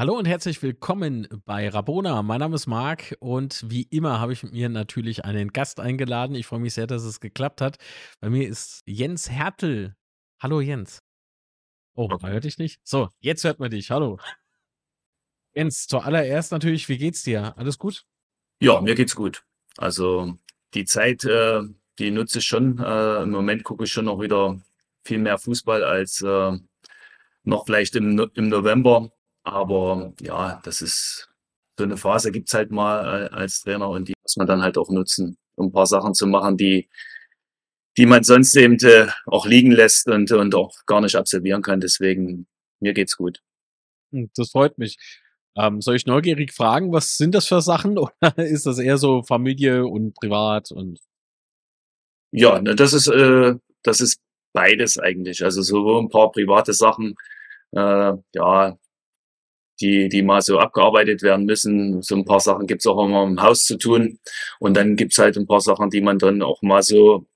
Hallo und herzlich willkommen bei Rabona. Mein Name ist Marc und wie immer habe ich mit mir natürlich einen Gast eingeladen. Ich freue mich sehr, dass es geklappt hat. Bei mir ist Jens Hertel. Hallo Jens. Oh, man hört dich nicht? So, jetzt hört man dich. Hallo. Jens, zuallererst natürlich, wie geht's dir? Alles gut? Ja, mir geht's gut. Also die Zeit, äh, die nutze ich schon. Äh, Im Moment gucke ich schon noch wieder viel mehr Fußball als äh, noch vielleicht im, im November aber ja, das ist so eine Phase gibt es halt mal äh, als Trainer und die muss man dann halt auch nutzen, um ein paar Sachen zu machen, die, die man sonst eben äh, auch liegen lässt und, und auch gar nicht absolvieren kann. Deswegen, mir geht's gut. Hm, das freut mich. Ähm, soll ich neugierig fragen, was sind das für Sachen oder ist das eher so Familie und privat und? Ja, ne, das ist, äh, das ist beides eigentlich. Also so ein paar private Sachen, äh, ja, die, die mal so abgearbeitet werden müssen. So ein paar Sachen gibt's auch immer im Haus zu tun. Und dann gibt's halt ein paar Sachen, die man dann auch mal so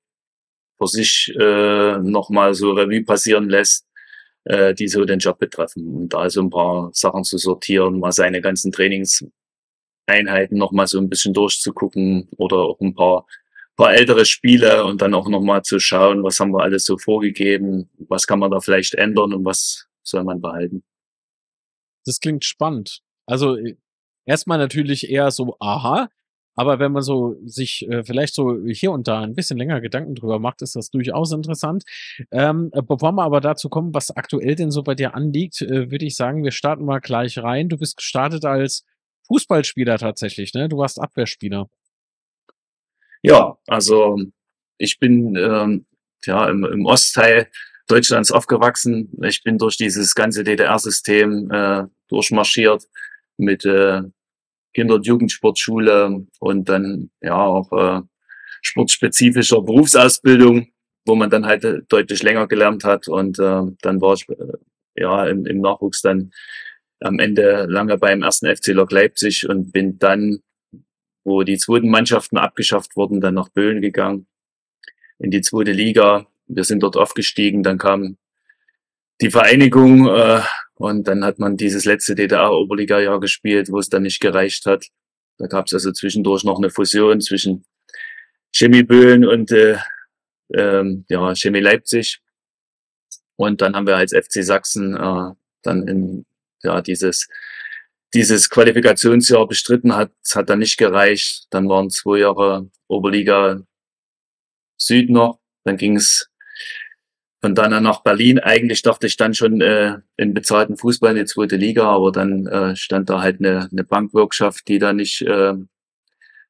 für sich äh, nochmal so Revue passieren lässt, äh, die so den Job betreffen. Und da so ein paar Sachen zu sortieren, mal seine ganzen Trainingseinheiten nochmal so ein bisschen durchzugucken oder auch ein paar paar ältere Spiele und dann auch nochmal zu schauen, was haben wir alles so vorgegeben, was kann man da vielleicht ändern und was soll man behalten. Das klingt spannend. Also äh, erstmal natürlich eher so, aha, aber wenn man so sich äh, vielleicht so hier und da ein bisschen länger Gedanken drüber macht, ist das durchaus interessant. Ähm, äh, bevor wir aber dazu kommen, was aktuell denn so bei dir anliegt, äh, würde ich sagen, wir starten mal gleich rein. Du bist gestartet als Fußballspieler tatsächlich, ne? Du warst Abwehrspieler. Ja, also ich bin ähm, ja im, im Ostteil Deutschlands aufgewachsen. Ich bin durch dieses ganze DDR-System äh, durchmarschiert mit äh, Kinder- und Jugendsportschule und dann ja auch äh, sportspezifischer Berufsausbildung, wo man dann halt äh, deutlich länger gelernt hat. Und äh, dann war ich äh, ja im, im Nachwuchs dann am Ende lange beim ersten FC Lok Leipzig und bin dann, wo die zweiten Mannschaften abgeschafft wurden, dann nach Böhlen gegangen in die zweite Liga. Wir sind dort aufgestiegen, dann kam die Vereinigung äh, und dann hat man dieses letzte DDR-Oberliga-Jahr gespielt, wo es dann nicht gereicht hat. Da gab es also zwischendurch noch eine Fusion zwischen Chemie Böhlen und äh, ähm, ja, Chemie Leipzig. Und dann haben wir als FC Sachsen äh, dann in, ja, dieses, dieses Qualifikationsjahr bestritten hat, hat dann nicht gereicht. Dann waren zwei Jahre Oberliga Süd noch. Dann ging es von dann an nach Berlin. Eigentlich dachte ich dann schon äh, in bezahlten Fußball in die zweite Liga, aber dann äh, stand da halt eine, eine Bankwirtschaft, die da nicht äh,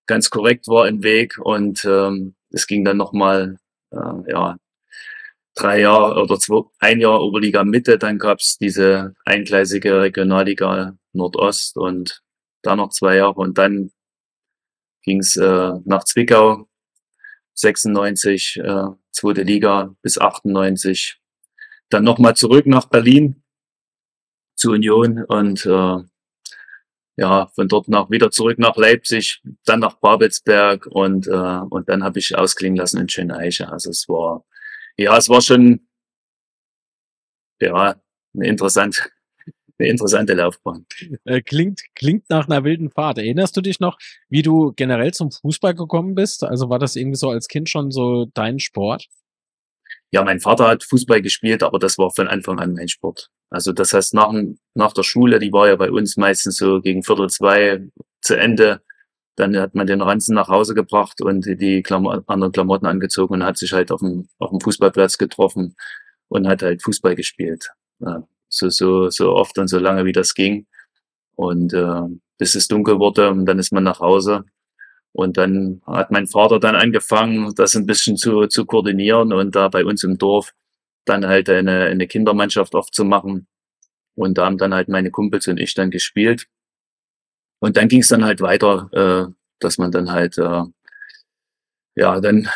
ganz korrekt war im Weg. Und ähm, es ging dann nochmal, äh, ja, drei Jahre oder zwei, ein Jahr Oberliga Mitte, dann gab's diese eingleisige Regionalliga Nordost und da noch zwei Jahre und dann ging's äh, nach Zwickau 96 äh, zweite Liga bis 98. Dann nochmal zurück nach Berlin zu Union und äh, ja, von dort nach wieder zurück nach Leipzig, dann nach Babelsberg und, äh, und dann habe ich ausklingen lassen in Schöneiche. Also es war, ja, es war schon ja, interessant eine interessante Laufbahn. Äh, klingt, klingt nach einer wilden Fahrt. Erinnerst du dich noch, wie du generell zum Fußball gekommen bist? Also war das irgendwie so als Kind schon so dein Sport? Ja, mein Vater hat Fußball gespielt, aber das war von Anfang an mein Sport. Also das heißt, nach, nach der Schule, die war ja bei uns meistens so gegen Viertel zwei zu Ende, dann hat man den Ranzen nach Hause gebracht und die Klamot anderen Klamotten angezogen und hat sich halt auf dem, auf dem Fußballplatz getroffen und hat halt Fußball gespielt. Ja so, so, so oft und so lange, wie das ging. Und äh, bis es dunkel wurde und dann ist man nach Hause. Und dann hat mein Vater dann angefangen, das ein bisschen zu, zu koordinieren und da bei uns im Dorf dann halt eine, eine Kindermannschaft aufzumachen. Und da haben dann halt meine Kumpels und ich dann gespielt. Und dann ging es dann halt weiter, äh, dass man dann halt äh, ja dann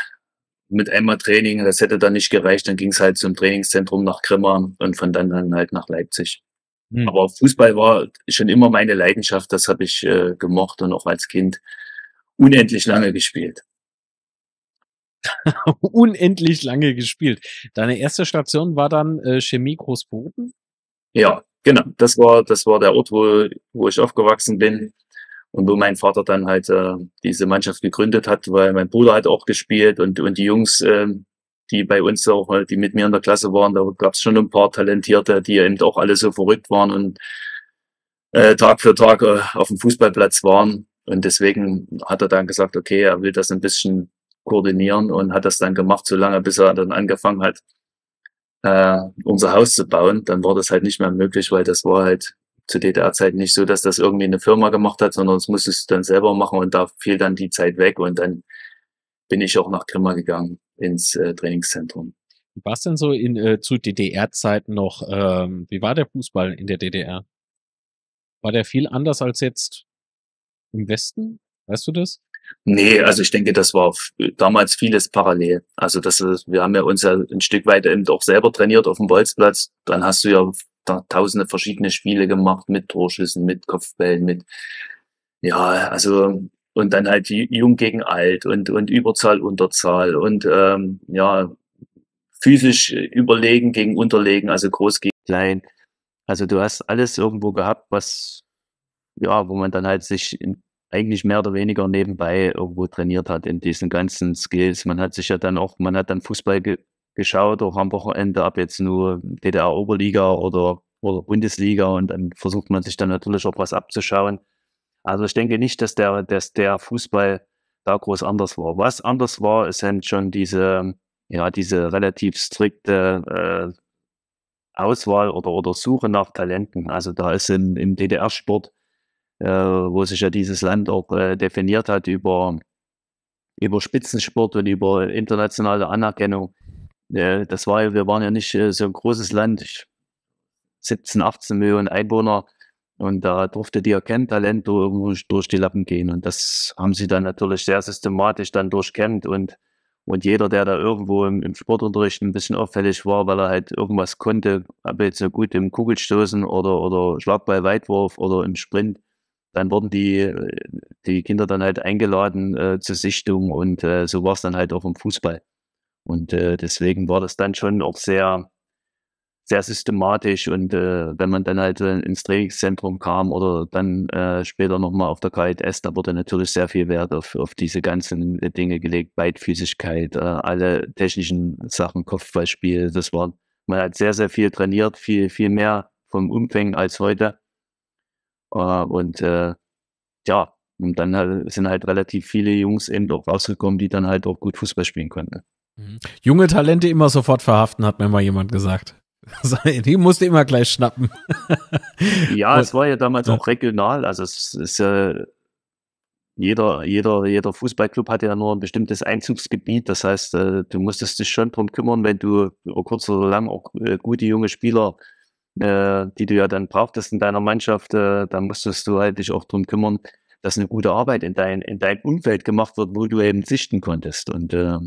mit einmal Training, das hätte dann nicht gereicht. Dann ging es halt zum Trainingszentrum nach Grimma und von dann an halt nach Leipzig. Hm. Aber Fußball war schon immer meine Leidenschaft, das habe ich äh, gemocht und auch als Kind unendlich lange gespielt. unendlich lange gespielt. Deine erste Station war dann äh, Chemie Großboden? Ja, genau. Das war, das war der Ort, wo, wo ich aufgewachsen bin. Und wo mein Vater dann halt äh, diese Mannschaft gegründet hat, weil mein Bruder hat auch gespielt und, und die Jungs, äh, die bei uns auch, äh, die mit mir in der Klasse waren, da gab es schon ein paar Talentierte, die eben auch alle so verrückt waren und äh, Tag für Tag äh, auf dem Fußballplatz waren. Und deswegen hat er dann gesagt, okay, er will das ein bisschen koordinieren und hat das dann gemacht, so lange, bis er dann angefangen hat, äh, unser Haus zu bauen. Dann war das halt nicht mehr möglich, weil das war halt zu DDR-Zeit nicht so, dass das irgendwie eine Firma gemacht hat, sondern es musstest du dann selber machen und da fiel dann die Zeit weg und dann bin ich auch nach Grimma gegangen ins äh, Trainingszentrum. War es denn so in, äh, zu DDR-Zeiten noch, ähm, wie war der Fußball in der DDR? War der viel anders als jetzt im Westen? Weißt du das? Nee, also ich denke, das war damals vieles parallel. Also das, wir haben ja uns ja ein Stück weit eben auch selber trainiert auf dem Bolzplatz. Dann hast du ja da tausende verschiedene Spiele gemacht mit Torschüssen, mit Kopfbällen, mit, ja, also, und dann halt Jung gegen Alt und, und Überzahl, Unterzahl und, ähm, ja, physisch überlegen gegen unterlegen, also groß gegen klein. Also du hast alles irgendwo gehabt, was, ja, wo man dann halt sich in eigentlich mehr oder weniger nebenbei irgendwo trainiert hat in diesen ganzen Skills. Man hat sich ja dann auch, man hat dann Fußball ge geschaut, auch am Wochenende, ab jetzt nur DDR-Oberliga oder, oder Bundesliga und dann versucht man sich dann natürlich auch was abzuschauen. Also ich denke nicht, dass der, dass der Fußball da groß anders war. Was anders war, sind schon diese, ja, diese relativ strikte äh, Auswahl oder, oder Suche nach Talenten. Also da ist im, im DDR-Sport äh, wo sich ja dieses Land auch äh, definiert hat über, über Spitzensport und über internationale Anerkennung. Äh, das war wir waren ja nicht so ein großes Land, 17, 18 Millionen Einwohner. Und da durfte die kein Talent durch die Lappen gehen. Und das haben sie dann natürlich sehr systematisch dann durchkämmt. Und, und jeder, der da irgendwo im, im, Sportunterricht ein bisschen auffällig war, weil er halt irgendwas konnte, ob jetzt so gut im Kugelstoßen oder, oder Schlagball-Weitwurf oder im Sprint, dann wurden die, die Kinder dann halt eingeladen äh, zur Sichtung und äh, so war es dann halt auch im Fußball. Und äh, deswegen war das dann schon auch sehr, sehr systematisch. Und äh, wenn man dann halt äh, ins Trainingszentrum kam oder dann äh, später nochmal auf der KITS, da wurde natürlich sehr viel Wert auf, auf diese ganzen Dinge gelegt, Beidfüßigkeit, alle technischen Sachen, Kopfballspiel, das war, man hat sehr, sehr viel trainiert, viel, viel mehr vom Umfang als heute. Ähm, und äh, ja, und dann halt, sind halt relativ viele Jungs eben auch rausgekommen, die dann halt auch gut Fußball spielen konnten. Mhm. Junge Talente immer sofort verhaften, hat mir mal jemand gesagt. die musste immer gleich schnappen. ja, und, es war ja damals ja. auch regional. Also es ist ja äh, jeder, jeder, jeder Fußballclub hatte ja nur ein bestimmtes Einzugsgebiet. Das heißt, äh, du musstest dich schon darum kümmern, wenn du oh, kurz oder lang auch äh, gute junge Spieler äh, äh, die du ja dann brauchtest in deiner Mannschaft, äh, da musstest du halt dich auch drum kümmern, dass eine gute Arbeit in, dein, in deinem Umfeld gemacht wird, wo du eben sichten konntest. Und äh,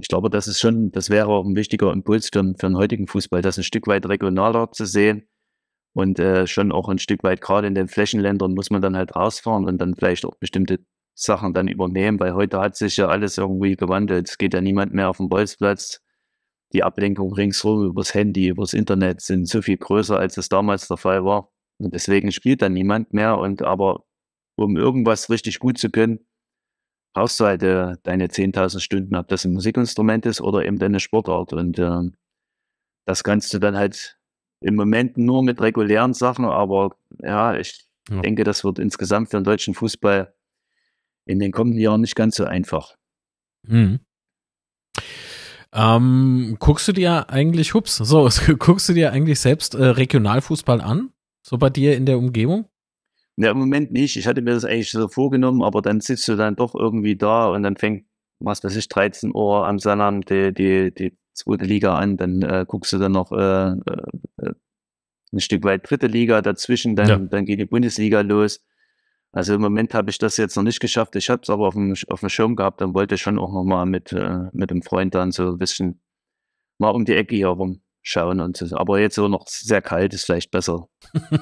ich glaube, das ist schon, das wäre auch ein wichtiger Impuls für, für den heutigen Fußball, das ein Stück weit regionaler zu sehen. Und äh, schon auch ein Stück weit, gerade in den Flächenländern, muss man dann halt rausfahren und dann vielleicht auch bestimmte Sachen dann übernehmen, weil heute hat sich ja alles irgendwie gewandelt. Es geht ja niemand mehr auf den Bolzplatz die Ablenkung ringsherum übers Handy, übers Internet sind so viel größer, als es damals der Fall war. Und deswegen spielt dann niemand mehr. Und aber um irgendwas richtig gut zu können, brauchst du halt äh, deine 10.000 Stunden, ob das ein Musikinstrument ist oder eben deine Sportart. Und äh, das kannst du dann halt im Moment nur mit regulären Sachen, aber ja, ich ja. denke, das wird insgesamt für den deutschen Fußball in den kommenden Jahren nicht ganz so einfach. Mhm. Ähm, guckst du dir eigentlich, hups, so, guckst du dir eigentlich selbst äh, Regionalfußball an? So bei dir in der Umgebung? Ja, im Moment nicht. Ich hatte mir das eigentlich so vorgenommen, aber dann sitzt du dann doch irgendwie da und dann fängt, was weiß ich, 13 Uhr am Sonnabend die, die, die zweite Liga an. Dann äh, guckst du dann noch äh, äh, ein Stück weit dritte Liga dazwischen, dann, ja. dann geht die Bundesliga los. Also im Moment habe ich das jetzt noch nicht geschafft. Ich habe es aber auf dem, auf dem Schirm gehabt Dann wollte ich schon auch nochmal mit, äh, mit dem Freund dann so ein bisschen mal um die Ecke hier rumschauen. Und so. Aber jetzt so noch sehr kalt ist vielleicht besser.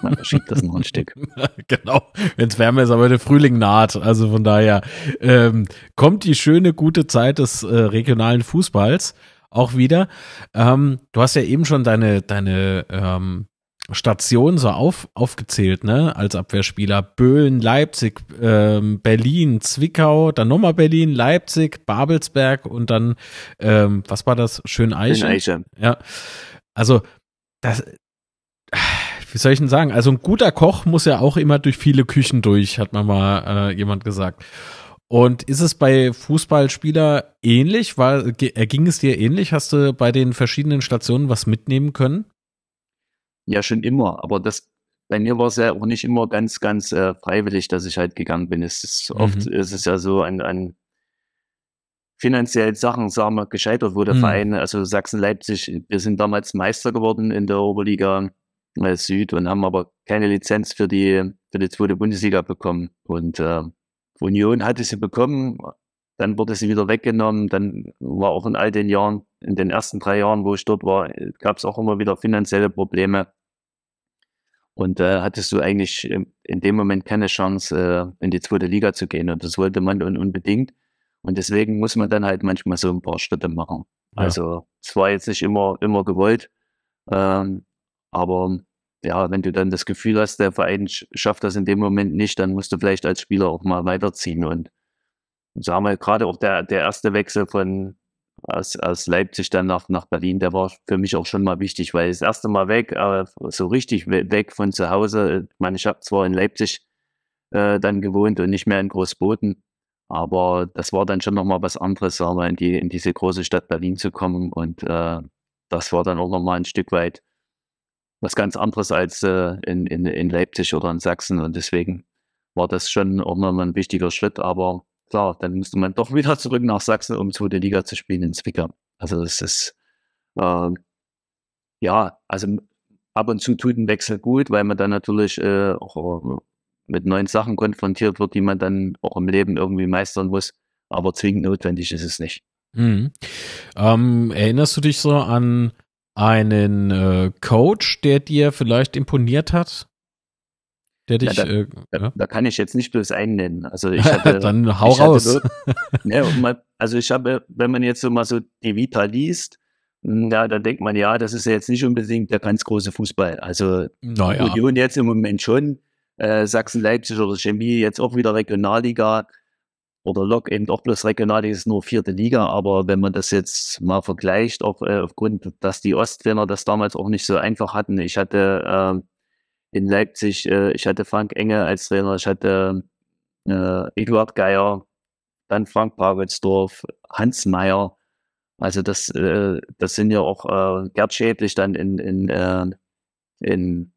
Man verschiebt das noch ein Stück. genau, wenn es wärmer ist, aber der Frühling naht. Also von daher ähm, kommt die schöne, gute Zeit des äh, regionalen Fußballs auch wieder. Ähm, du hast ja eben schon deine, deine ähm, Stationen so auf, aufgezählt, ne, als Abwehrspieler. Böhlen, Leipzig, ähm, Berlin, Zwickau, dann nochmal Berlin, Leipzig, Babelsberg und dann, ähm, was war das? Schöneiche. Schöneiche. Ja. Also, das, wie soll ich denn sagen? Also, ein guter Koch muss ja auch immer durch viele Küchen durch, hat man mal äh, jemand gesagt. Und ist es bei Fußballspieler ähnlich? War, äh, ging es dir ähnlich? Hast du bei den verschiedenen Stationen was mitnehmen können? Ja, schon immer. Aber das bei mir war es ja auch nicht immer ganz, ganz äh, freiwillig, dass ich halt gegangen bin. Es ist, mhm. Oft ist es ja so an, an finanziellen Sachen, sagen wir, gescheitert, wo der mhm. Verein, also Sachsen-Leipzig, wir sind damals Meister geworden in der Oberliga äh, Süd und haben aber keine Lizenz für die, für die zweite Bundesliga bekommen. Und äh, Union hatte sie bekommen, dann wurde sie wieder weggenommen, dann war auch in all den Jahren in den ersten drei Jahren, wo ich dort war, äh, gab es auch immer wieder finanzielle Probleme. Und äh, hattest du eigentlich in dem Moment keine Chance, äh, in die zweite Liga zu gehen. Und das wollte man unbedingt. Und deswegen muss man dann halt manchmal so ein paar Schritte machen. Ja. Also es war jetzt nicht immer, immer gewollt. Ähm, aber ja, wenn du dann das Gefühl hast, der Verein schafft das in dem Moment nicht, dann musst du vielleicht als Spieler auch mal weiterziehen. Und so haben wir gerade auch der, der erste Wechsel von, aus, aus Leipzig dann nach, nach Berlin, der war für mich auch schon mal wichtig, weil das erste Mal weg, aber äh, so richtig weg von zu Hause. Äh, ich meine, ich habe zwar in Leipzig äh, dann gewohnt und nicht mehr in Großboden, aber das war dann schon nochmal was anderes, sagen wir, in, die, in diese große Stadt Berlin zu kommen. Und äh, das war dann auch nochmal ein Stück weit was ganz anderes als äh, in, in, in Leipzig oder in Sachsen. Und deswegen war das schon auch nochmal ein wichtiger Schritt, aber klar, dann müsste man doch wieder zurück nach Sachsen, um zweite Liga zu spielen in Zwickau. Also das ist, äh, ja, also ab und zu tut ein Wechsel gut, weil man dann natürlich äh, auch äh, mit neuen Sachen konfrontiert wird, die man dann auch im Leben irgendwie meistern muss. Aber zwingend notwendig ist es nicht. Mhm. Ähm, erinnerst du dich so an einen äh, Coach, der dir vielleicht imponiert hat? der dich. Ja, da, äh, ja. da, kann ich jetzt nicht bloß einen nennen. Also ich hatte, äh, Dann hau ich raus. Dort, ne, also ich habe, äh, wenn man jetzt so mal so die Vita liest, hm, ja, da denkt man, ja, das ist ja jetzt nicht unbedingt der ganz große Fußball. Also naja. Union jetzt im Moment schon, äh, Sachsen-Leipzig oder Chemie jetzt auch wieder Regionalliga oder Lok eben auch bloß Regionalliga ist nur vierte Liga, aber wenn man das jetzt mal vergleicht, auch äh, aufgrund, dass die Ostwinner das damals auch nicht so einfach hatten. Ich hatte äh, in Leipzig, äh, ich hatte Frank Enge als Trainer, ich hatte äh, Eduard Geier, dann Frank Pawelsdorf, Hans Meyer. Also das, äh, das sind ja auch äh, Gerd Schädlich dann in, in, äh, in,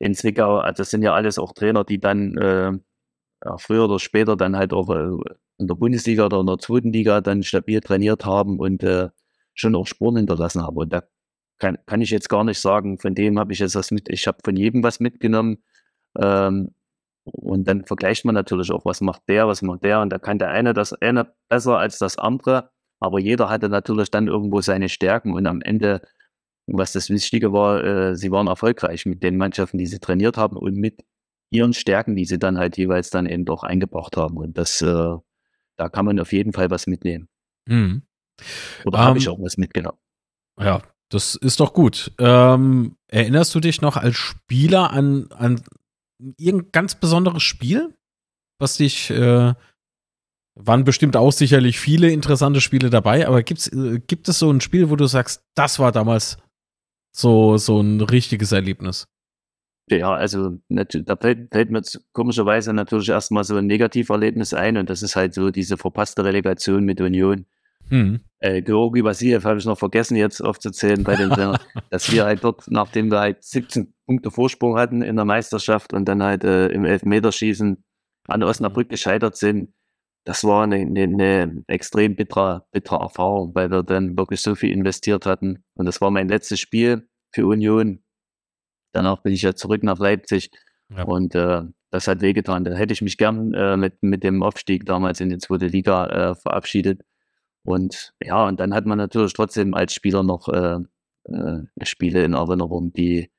in Zwickau. Also das sind ja alles auch Trainer, die dann äh, früher oder später dann halt auch äh, in der Bundesliga oder in der zweiten Liga dann stabil trainiert haben und äh, schon auch Spuren hinterlassen haben. Und da kann, kann ich jetzt gar nicht sagen, von dem habe ich jetzt was mit, ich habe von jedem was mitgenommen. Ähm, und dann vergleicht man natürlich auch, was macht der, was macht der. Und da kann der eine das eine besser als das andere. Aber jeder hatte natürlich dann irgendwo seine Stärken. Und am Ende, was das Wichtige war, äh, sie waren erfolgreich mit den Mannschaften, die sie trainiert haben und mit ihren Stärken, die sie dann halt jeweils dann eben doch eingebracht haben. Und das, äh, da kann man auf jeden Fall was mitnehmen. Mhm. Oder um, habe ähm, ich auch was mitgenommen? Ja, das ist doch gut. Ähm, erinnerst du dich noch als Spieler an, an irgendein ganz besonderes Spiel, was dich äh, waren bestimmt auch sicherlich viele interessante Spiele dabei, aber gibt's, äh, gibt es so ein Spiel, wo du sagst, das war damals so, so ein richtiges Erlebnis? Ja, also da fällt, fällt mir komischerweise natürlich erstmal so ein Negativerlebnis ein und das ist halt so diese verpasste Relegation mit Union Mhm. Äh, Georgi Basiev habe ich noch vergessen jetzt aufzuzählen bei dem Trainer, dass wir halt dort, nachdem wir halt 17 Punkte Vorsprung hatten in der Meisterschaft und dann halt äh, im Elfmeterschießen an Osnabrück mhm. gescheitert sind, das war eine, eine, eine extrem bittere, bittere Erfahrung, weil wir dann wirklich so viel investiert hatten. Und das war mein letztes Spiel für Union. Danach bin ich ja zurück nach Leipzig. Ja. Und äh, das hat wehgetan. Da hätte ich mich gern äh, mit, mit dem Aufstieg damals in die zweite Liga äh, verabschiedet. Und ja, und dann hat man natürlich trotzdem als Spieler noch äh, äh, Spiele in Erinnerung, die,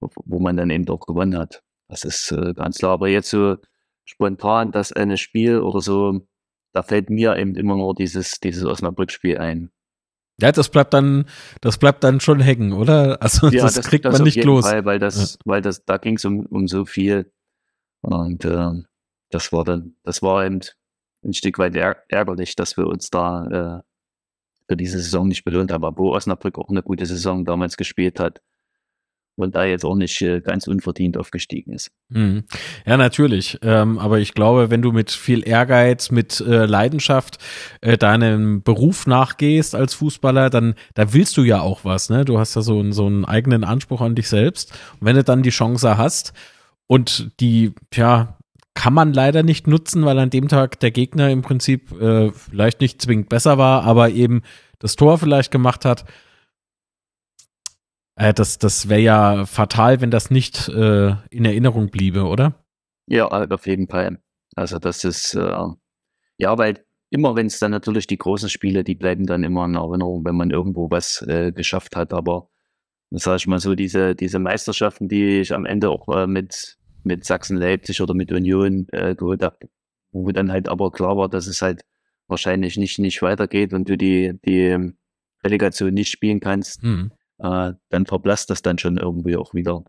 wo man dann eben doch gewonnen hat. Das ist äh, ganz klar. Aber jetzt so spontan das eine Spiel oder so, da fällt mir eben immer nur dieses, dieses Osnabrück-Spiel ein. Ja, das bleibt dann, das bleibt dann schon hängen, oder? Also ja, das, das, kriegt das man nicht los. Fall, weil das, ja. weil das, da ging es um, um so viel. Und äh, das war dann, das war eben ein Stück weit ärgerlich, dass wir uns da äh, für diese Saison nicht belohnt haben, Wo Osnabrück auch eine gute Saison damals gespielt hat und da jetzt auch nicht äh, ganz unverdient aufgestiegen ist. Mhm. Ja, natürlich. Ähm, aber ich glaube, wenn du mit viel Ehrgeiz, mit äh, Leidenschaft äh, deinem Beruf nachgehst als Fußballer, dann da willst du ja auch was. Ne? Du hast ja so, so einen eigenen Anspruch an dich selbst. Und wenn du dann die Chance hast und die, ja, kann man leider nicht nutzen, weil an dem Tag der Gegner im Prinzip äh, vielleicht nicht zwingend besser war, aber eben das Tor vielleicht gemacht hat. Äh, das das wäre ja fatal, wenn das nicht äh, in Erinnerung bliebe, oder? Ja, halt auf jeden Fall. Also das ist, äh, ja, weil immer wenn es dann natürlich die großen Spiele, die bleiben dann immer in Erinnerung, wenn man irgendwo was äh, geschafft hat, aber sage ich mal so, diese, diese Meisterschaften, die ich am Ende auch äh, mit mit Sachsen Leipzig oder mit Union äh, geholt habe, wo dann halt aber klar war, dass es halt wahrscheinlich nicht, nicht weitergeht und du die, die ähm, Relegation nicht spielen kannst, mhm. äh, dann verblasst das dann schon irgendwie auch wieder.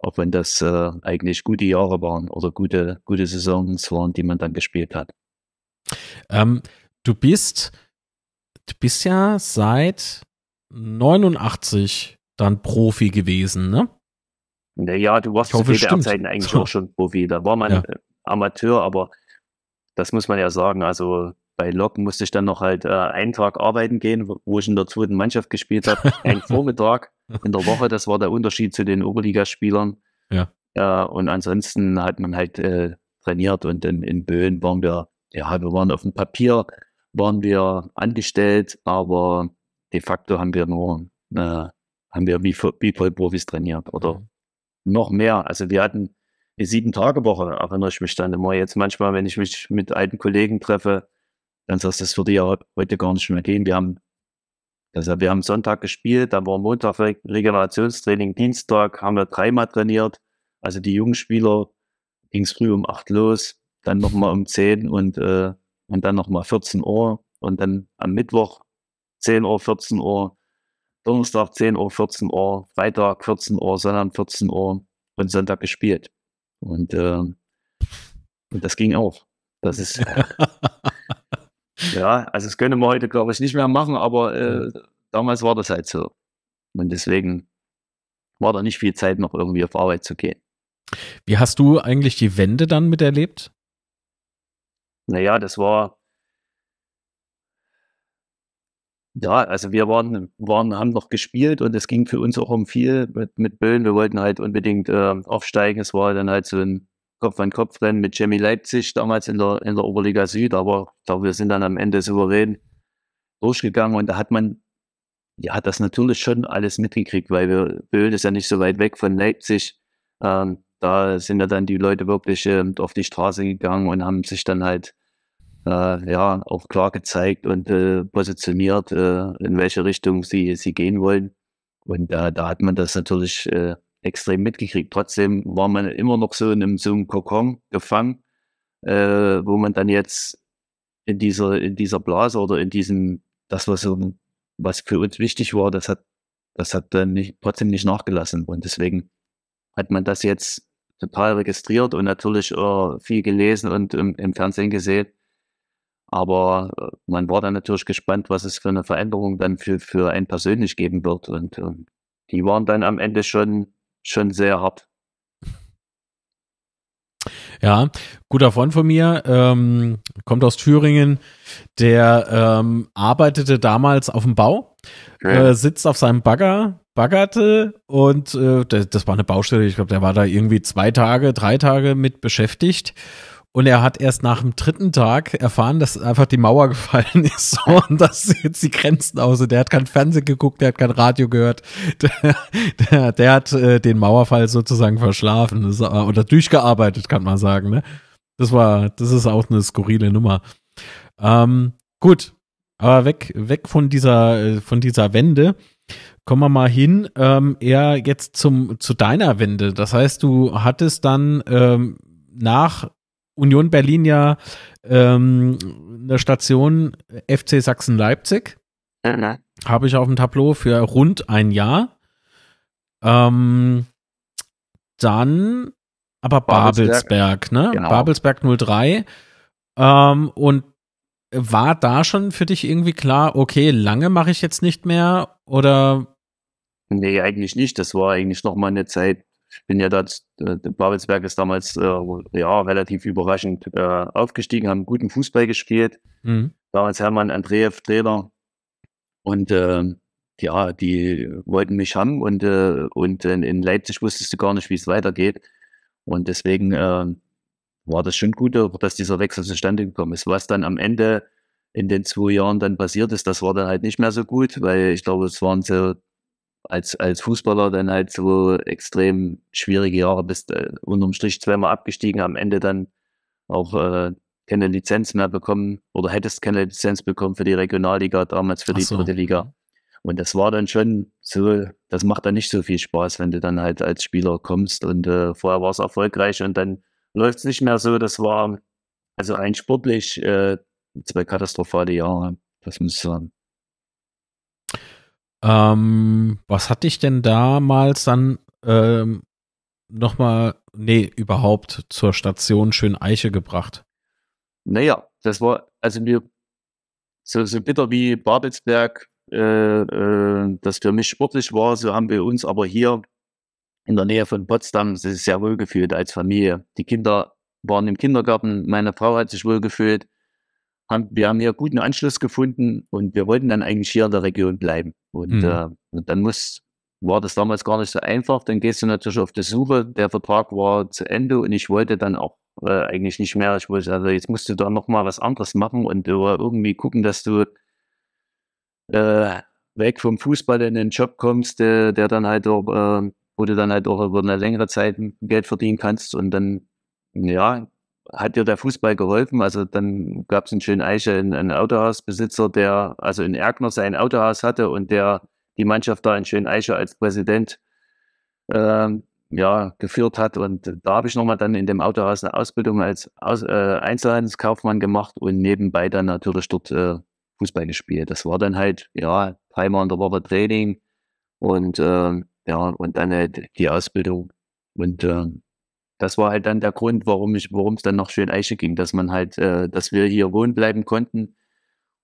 Auch wenn das äh, eigentlich gute Jahre waren oder gute, gute Saisons waren, die man dann gespielt hat. Ähm, du bist, du bist ja seit 89 dann Profi gewesen, ne? Naja, du warst zu DDR-Zeiten eigentlich so. auch schon Profi. Da war man ja. Äh, Amateur, aber das muss man ja sagen. Also bei Lok musste ich dann noch halt äh, einen Tag arbeiten gehen, wo ich in der zweiten Mannschaft gespielt habe. einen Vormittag in der Woche, das war der Unterschied zu den Oberligaspielern. Ja. Äh, und ansonsten hat man halt äh, trainiert und in, in Böen waren wir, ja, wir waren auf dem Papier, waren wir angestellt, aber de facto haben wir nur, äh, haben wir wie, wie Vollprofis trainiert oder mhm noch mehr. Also wir hatten eine Sieben-Tage-Woche, erinnere ich mich dann immer. Jetzt manchmal, wenn ich mich mit alten Kollegen treffe, dann sagst du, das würde ja heute gar nicht mehr gehen. Wir haben, also wir haben Sonntag gespielt, dann war Montag Regenerationstraining, Dienstag haben wir dreimal trainiert. Also die jungen Spieler ging es früh um acht los, dann nochmal um zehn und, äh, und dann nochmal 14 Uhr und dann am Mittwoch 10 Uhr, 14 Uhr Donnerstag 10 Uhr, 14 Uhr, Freitag 14 Uhr, Sonntag 14 Uhr und Sonntag gespielt. Und, äh, und das ging auch. Das ist. Äh, ja, also das können wir heute, glaube ich, nicht mehr machen, aber äh, damals war das halt so. Und deswegen war da nicht viel Zeit, noch irgendwie auf Arbeit zu gehen. Wie hast du eigentlich die Wende dann miterlebt? Naja, das war Ja, also wir waren, waren, haben noch gespielt und es ging für uns auch um viel mit, mit Böllen. Wir wollten halt unbedingt äh, aufsteigen. Es war dann halt so ein Kopf-an-Kopf-Rennen mit Jemmy Leipzig damals in der, in der Oberliga Süd, aber ich glaube, wir sind dann am Ende souverän durchgegangen und da hat man ja hat das natürlich schon alles mitgekriegt, weil wir, Böhlen ist ja nicht so weit weg von Leipzig. Ähm, da sind ja dann die Leute wirklich äh, auf die Straße gegangen und haben sich dann halt äh, ja auch klar gezeigt und äh, positioniert, äh, in welche Richtung sie, sie gehen wollen. Und da hat man das natürlich äh, extrem mitgekriegt. Trotzdem war man immer noch so in einem, so einem Kokon gefangen, äh, wo man dann jetzt in dieser, in dieser Blase oder in diesem, das was so, was für uns wichtig war, das hat, das hat dann nicht, trotzdem nicht nachgelassen. Und deswegen hat man das jetzt total registriert und natürlich uh, viel gelesen und im, im Fernsehen gesehen. Aber äh, man war dann natürlich gespannt, was es für eine Veränderung dann für, für einen persönlich geben wird. Und, und äh, die waren dann am Ende schon, schon sehr hart. Ja, guter Freund von mir, ähm, kommt aus Thüringen, der ähm, arbeitete damals auf dem Bau, okay. äh, sitzt auf seinem Bagger, baggerte und äh, das, das war eine Baustelle, ich glaube, der war da irgendwie zwei Tage, drei Tage mit beschäftigt und er hat erst nach dem dritten Tag erfahren, dass einfach die Mauer gefallen ist so, und dass jetzt die Grenzen aus sind. Der hat kein Fernsehen geguckt, der hat kein Radio gehört. Der, der, der hat äh, den Mauerfall sozusagen verschlafen das, äh, oder durchgearbeitet, kann man sagen. Ne? Das war, das ist auch eine skurrile Nummer. Ähm, gut, aber weg, weg von dieser, äh, von dieser Wende. Kommen wir mal hin, ähm, eher jetzt zum, zu deiner Wende. Das heißt, du hattest dann ähm, nach Union Berlin ja ähm, eine Station äh, FC Sachsen-Leipzig. Äh, Habe ich auf dem Tableau für rund ein Jahr. Ähm, dann aber Babelsberg, Babelsberg ne? Genau. Babelsberg 03. Ähm, und war da schon für dich irgendwie klar, okay, lange mache ich jetzt nicht mehr oder? Nee, eigentlich nicht. Das war eigentlich nochmal eine Zeit, bin ja dort, äh, Babelsberg ist damals äh, ja, relativ überraschend äh, aufgestiegen, haben guten Fußball gespielt. Mhm. Damals Hermann Andreev, Trainer. Und ähm, ja, die wollten mich haben und, äh, und in, Leipzig wusstest du gar nicht, wie es weitergeht. Und deswegen ähm, war das schon gut, äh, dass dieser Wechsel zustande gekommen ist. Was dann am Ende in den zwei Jahren dann passiert ist, das war dann halt nicht mehr so gut, weil ich glaube, es waren so als, als Fußballer dann halt so extrem schwierige Jahre bist, äh, unterm Strich zweimal abgestiegen, am Ende dann auch äh, keine Lizenz mehr bekommen oder hättest keine Lizenz bekommen für die Regionalliga, damals für Ach die so. dritte Liga. Und das war dann schon so, das macht dann nicht so viel Spaß, wenn du dann halt als Spieler kommst und äh, vorher war es erfolgreich und dann läuft es nicht mehr so. Das war also ein sportlich äh, zwei katastrophale Jahre, das muss ich sagen. Ähm, was hatte ich denn damals dann ähm, nochmal, nee, überhaupt zur Station Schöneiche gebracht? Naja, das war, also mir so, so bitter wie Babelsberg, äh, äh, das für mich sportlich war, so haben wir uns aber hier in der Nähe von Potsdam sehr wohl gefühlt als Familie. Die Kinder waren im Kindergarten, meine Frau hat sich wohl gefühlt haben, wir haben hier guten Anschluss gefunden und wir wollten dann eigentlich hier in der Region bleiben. Und, mhm. äh, und dann muss, war das damals gar nicht so einfach. Dann gehst du natürlich auf die Suche. Der Vertrag war zu Ende und ich wollte dann auch äh, eigentlich nicht mehr. Ich wollte, also jetzt musst du da nochmal was anderes machen und äh, irgendwie gucken, dass du äh, weg vom Fußball in den Job kommst, der, der dann halt auch, äh, wo du dann halt auch über eine längere Zeit Geld verdienen kannst. Und dann, ja, hat dir der Fußball geholfen? Also dann gab es in Schöneiche einen, einen Autohausbesitzer, der also in Erkner sein Autohaus hatte und der die Mannschaft da in Schöneiche als Präsident ähm, ja, geführt hat. Und da habe ich nochmal dann in dem Autohaus eine Ausbildung als Aus, äh, Einzelhandelskaufmann gemacht und nebenbei dann natürlich dort äh, Fußball gespielt. Das war dann halt, ja, dreimal in der Woche Training und äh, ja, und dann halt die Ausbildung. Und ähm, das war halt dann der Grund, warum ich, warum es dann noch schön Eiche ging, dass man halt, äh, dass wir hier wohnen bleiben konnten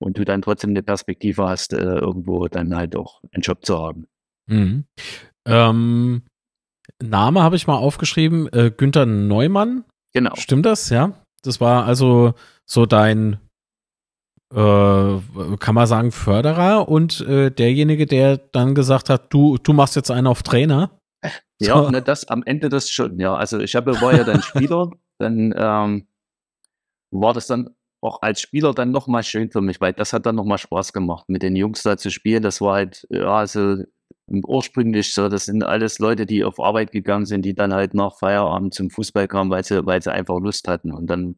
und du dann trotzdem eine Perspektive hast, äh, irgendwo dann halt auch einen Job zu haben. Mhm. Ähm, Name habe ich mal aufgeschrieben, äh, Günther Neumann. Genau. Stimmt das, ja? Das war also so dein, äh, kann man sagen, Förderer und äh, derjenige, der dann gesagt hat, du, du machst jetzt einen auf Trainer. Ja, ne, das am Ende das schon, ja. Also ich habe war ja dann Spieler, dann ähm, war das dann auch als Spieler dann nochmal schön für mich, weil das hat dann nochmal Spaß gemacht, mit den Jungs da zu spielen. Das war halt, ja, also ursprünglich so, das sind alles Leute, die auf Arbeit gegangen sind, die dann halt nach Feierabend zum Fußball kamen, weil sie, weil sie einfach Lust hatten. Und dann,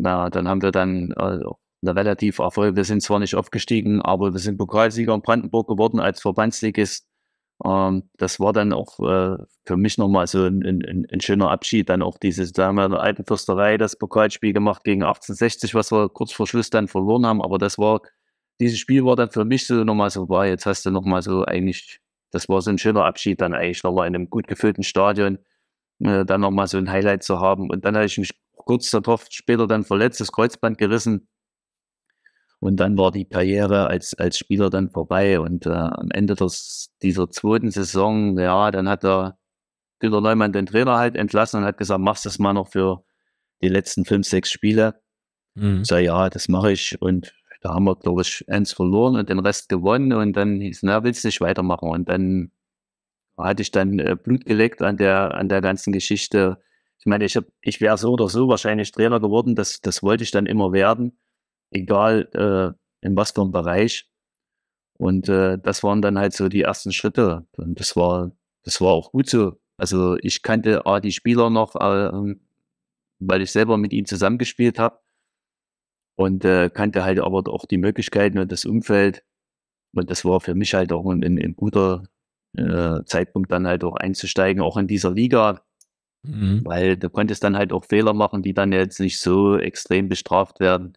na, dann haben wir dann also, relativ Erfolg. Wir sind zwar nicht aufgestiegen, aber wir sind Pokalsieger in Brandenburg geworden als Verbandsligist. Ähm, das war dann auch äh, für mich nochmal so ein, ein, ein, schöner Abschied. Dann auch dieses, da haben wir in der alten Fürsterei das Pokalspiel gemacht gegen 1860, was wir kurz vor Schluss dann verloren haben. Aber das war, dieses Spiel war dann für mich so nochmal so, war, jetzt hast du nochmal so eigentlich, das war so ein schöner Abschied dann eigentlich nochmal in einem gut gefüllten Stadion, äh, dann nochmal so ein Highlight zu haben. Und dann habe ich mich kurz darauf später dann verletzt, das Kreuzband gerissen und dann war die Karriere als, als Spieler dann vorbei. Und äh, am Ende des, dieser zweiten Saison, ja, dann hat der Günter Neumann den Trainer halt entlassen und hat gesagt, machst das mal noch für die letzten fünf, sechs Spiele. Mhm. So, ja, das mache ich. Und da haben wir, glaube ich, eins verloren und den Rest gewonnen. Und dann hieß, na, willst du nicht weitermachen? Und dann hatte ich dann äh, Blut geleckt an der, an der ganzen Geschichte. Ich meine, ich, ich wäre so oder so wahrscheinlich Trainer geworden. Das, das wollte ich dann immer werden egal äh, in was für einem Bereich. Und äh, das waren dann halt so die ersten Schritte. Und das war, das war auch gut so. Also ich kannte A, die Spieler noch, äh, ähm, weil ich selber mit ihnen zusammengespielt habe. Und äh, kannte halt aber auch die Möglichkeiten und das Umfeld. Und das war für mich halt auch ein, ein guter äh, Zeitpunkt, dann halt auch einzusteigen, auch in dieser Liga. Mhm. Weil du konntest dann halt auch Fehler machen, die dann jetzt nicht so extrem bestraft werden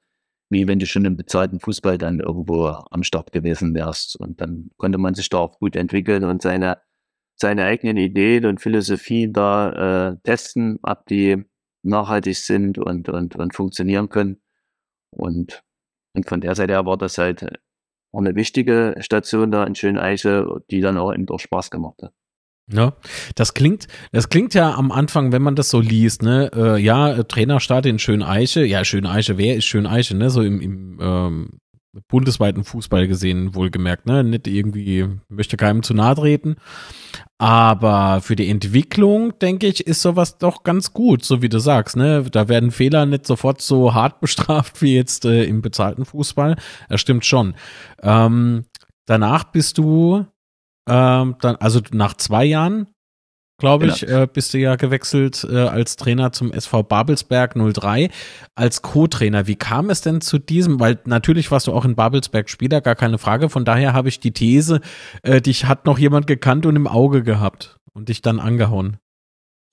wie wenn du schon im bezahlten Fußball dann irgendwo am Start gewesen wärst. Und dann konnte man sich da auch gut entwickeln und seine, seine eigenen Ideen und Philosophien da äh, testen, ob die nachhaltig sind und, und, und funktionieren können. Und, und von der Seite her war das halt äh, auch eine wichtige Station da in Schöneiche, die dann auch eben doch Spaß gemacht hat. Ja, ne? das klingt, das klingt ja am Anfang, wenn man das so liest, ne, äh, ja, äh, Trainer startet in Schöneiche, ja, Schöneiche, wer ist Schöneiche, ne, so im, im ähm, bundesweiten Fußball gesehen, wohlgemerkt, ne, nicht irgendwie, möchte keinem zu nahe treten, aber für die Entwicklung, denke ich, ist sowas doch ganz gut, so wie du sagst, ne, da werden Fehler nicht sofort so hart bestraft wie jetzt äh, im bezahlten Fußball, das stimmt schon. Ähm, danach bist du ähm, dann, also nach zwei Jahren, glaube genau. ich, äh, bist du ja gewechselt äh, als Trainer zum SV Babelsberg 03, als Co-Trainer. Wie kam es denn zu diesem? Weil natürlich warst du auch in Babelsberg Spieler, gar keine Frage. Von daher habe ich die These, äh, dich hat noch jemand gekannt und im Auge gehabt und dich dann angehauen.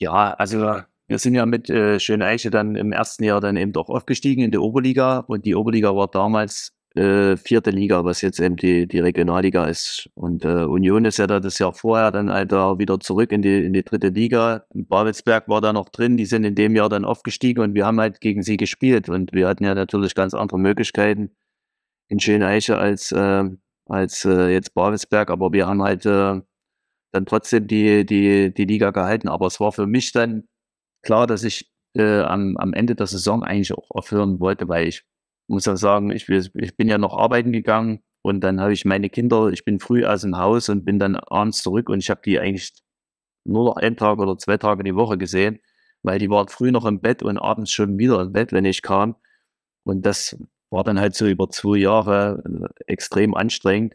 Ja, also wir sind ja mit äh, Eiche dann im ersten Jahr dann eben doch aufgestiegen in die Oberliga und die Oberliga war damals äh, vierte Liga, was jetzt eben die, die Regionalliga ist. Und äh, Union ist ja da das Jahr vorher dann halt auch wieder zurück in die, in die dritte Liga. Babelsberg war da noch drin, die sind in dem Jahr dann aufgestiegen und wir haben halt gegen sie gespielt. Und wir hatten ja natürlich ganz andere Möglichkeiten in Schöneiche als, äh, als äh, jetzt Babelsberg, aber wir haben halt äh, dann trotzdem die, die, die Liga gehalten. Aber es war für mich dann klar, dass ich äh, am, am Ende der Saison eigentlich auch aufhören wollte, weil ich muss auch sagen, ich, ich bin ja noch arbeiten gegangen und dann habe ich meine Kinder, ich bin früh aus dem Haus und bin dann abends zurück und ich habe die eigentlich nur noch einen Tag oder zwei Tage die Woche gesehen, weil die waren früh noch im Bett und abends schon wieder im Bett, wenn ich kam. Und das war dann halt so über zwei Jahre äh, extrem anstrengend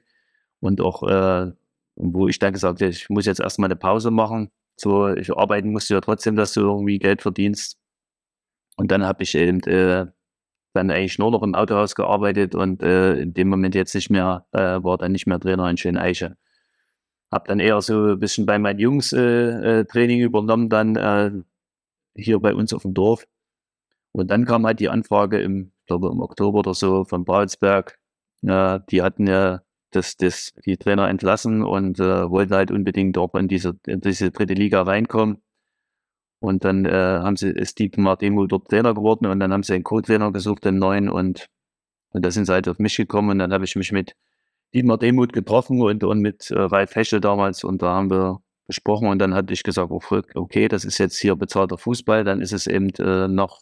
und auch, äh, wo ich dann gesagt habe, ich muss jetzt erstmal eine Pause machen. So, ich arbeiten musste ja trotzdem, dass du irgendwie Geld verdienst. Und dann habe ich eben äh, dann eigentlich nur noch im Autohaus gearbeitet und äh, in dem Moment jetzt nicht mehr, äh, war dann nicht mehr Trainer in Schöneiche. Hab dann eher so ein bisschen bei meinen Jungs äh, äh Training übernommen, dann äh, hier bei uns auf dem Dorf. Und dann kam halt die Anfrage im, glaube im Oktober oder so von Braunschweig. die hatten ja das, das, die Trainer entlassen und äh, wollten halt unbedingt dort in diese, in diese dritte Liga reinkommen. Und dann äh, haben sie, ist Steve Martemo dort Trainer geworden und dann haben sie einen Co-Trainer gesucht, den neuen und, und da sind sie halt auf mich gekommen und dann habe ich mich mit Dietmar Demuth getroffen und, und mit äh, Ralf Heschel damals und da haben wir besprochen und dann hatte ich gesagt, oh, okay, das ist jetzt hier bezahlter Fußball, dann ist es eben äh, nach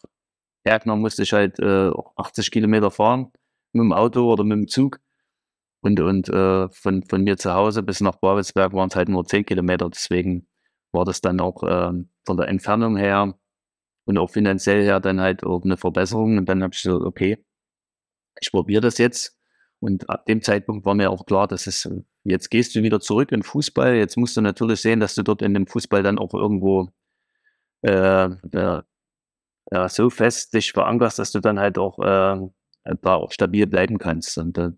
Erkner musste ich halt äh, 80 Kilometer fahren mit dem Auto oder mit dem Zug und, und äh, von, von mir zu Hause bis nach Babelsberg waren es halt nur 10 Kilometer, deswegen war das dann auch ähm, von der Entfernung her und auch finanziell her dann halt auch eine Verbesserung. Und dann habe ich gesagt, okay, ich probiere das jetzt. Und ab dem Zeitpunkt war mir auch klar, dass es, jetzt gehst du wieder zurück in Fußball. Jetzt musst du natürlich sehen, dass du dort in dem Fußball dann auch irgendwo äh, äh, ja, so fest dich verankerst, dass du dann halt auch äh, da auch stabil bleiben kannst. Und äh,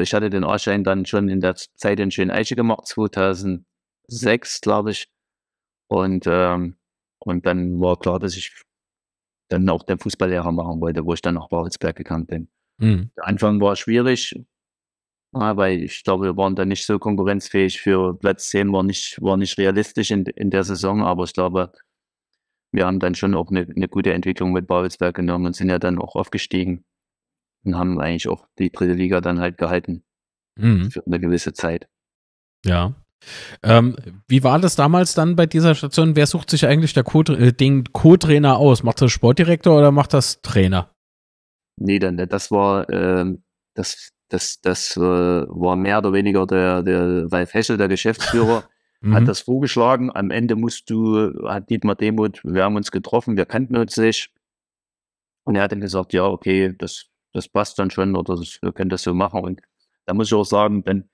ich hatte den Arschein dann schon in der Zeit in Schöneische gemacht, 2006, glaube ich. Und ähm, und dann war klar, dass ich dann auch den Fußballlehrer machen wollte, wo ich dann nach Babelsberg gekannt bin. Mhm. Der Anfang war schwierig, ah, weil ich glaube, wir waren da nicht so konkurrenzfähig für Platz 10, war nicht, war nicht realistisch in, in der Saison, aber ich glaube, wir haben dann schon auch eine, eine gute Entwicklung mit Babelsberg genommen und sind ja dann auch aufgestiegen und haben eigentlich auch die dritte Liga dann halt gehalten mhm. für eine gewisse Zeit. Ja, ähm, wie war das damals dann bei dieser Station? Wer sucht sich eigentlich der Co äh, den Co-Trainer aus? Macht das Sportdirektor oder macht das Trainer? Nee, dann, das war, ähm, das, das, das äh, war mehr oder weniger der, der Ralf Hessel, der Geschäftsführer, mhm. hat das vorgeschlagen. Am Ende musst du, hat Dietmar Demuth, wir haben uns getroffen, wir kannten uns nicht. Und er hat dann gesagt, ja, okay, das, das passt dann schon oder das, wir können das so machen. Und da muss ich auch sagen, dann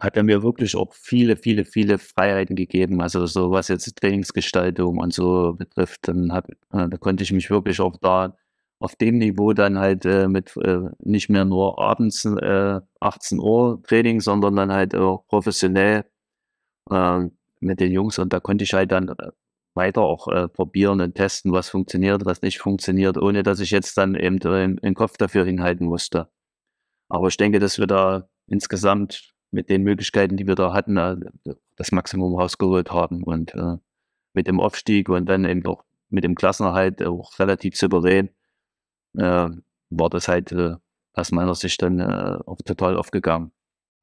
hat er mir wirklich auch viele, viele, viele Freiheiten gegeben. Also so was jetzt Trainingsgestaltung und so betrifft, dann hab, äh, da konnte ich mich wirklich auch da auf dem Niveau dann halt äh, mit äh, nicht mehr nur abends äh, 18 Uhr Training, sondern dann halt auch professionell ähm, mit den Jungs und da konnte ich halt dann äh, weiter auch äh, probieren und testen, was funktioniert, was nicht funktioniert, ohne dass ich jetzt dann eben den Kopf dafür hinhalten musste. Aber ich denke, dass wir da insgesamt mit den Möglichkeiten, die wir da hatten, äh, das Maximum rausgeholt haben und äh, mit dem Aufstieg und dann eben auch mit dem Klassenerhalt äh, auch relativ souverän, äh, war das halt äh, aus meiner Sicht dann äh, auch total aufgegangen.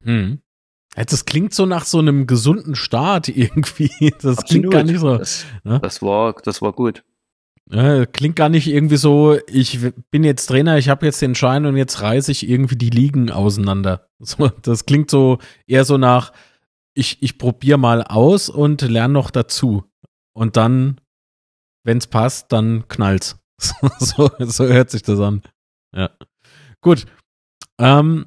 Hm. Das klingt so nach so einem gesunden Start irgendwie. Das Absolut. klingt gar nicht so. Das, ne? das, war, das war gut. Klingt gar nicht irgendwie so, ich bin jetzt Trainer, ich habe jetzt den Schein und jetzt reiße ich irgendwie die Ligen auseinander. So, das klingt so eher so nach, ich, ich probiere mal aus und lerne noch dazu. Und dann, wenn es passt, dann knallt's. So, so, so, hört sich das an. Ja. Gut. Ähm,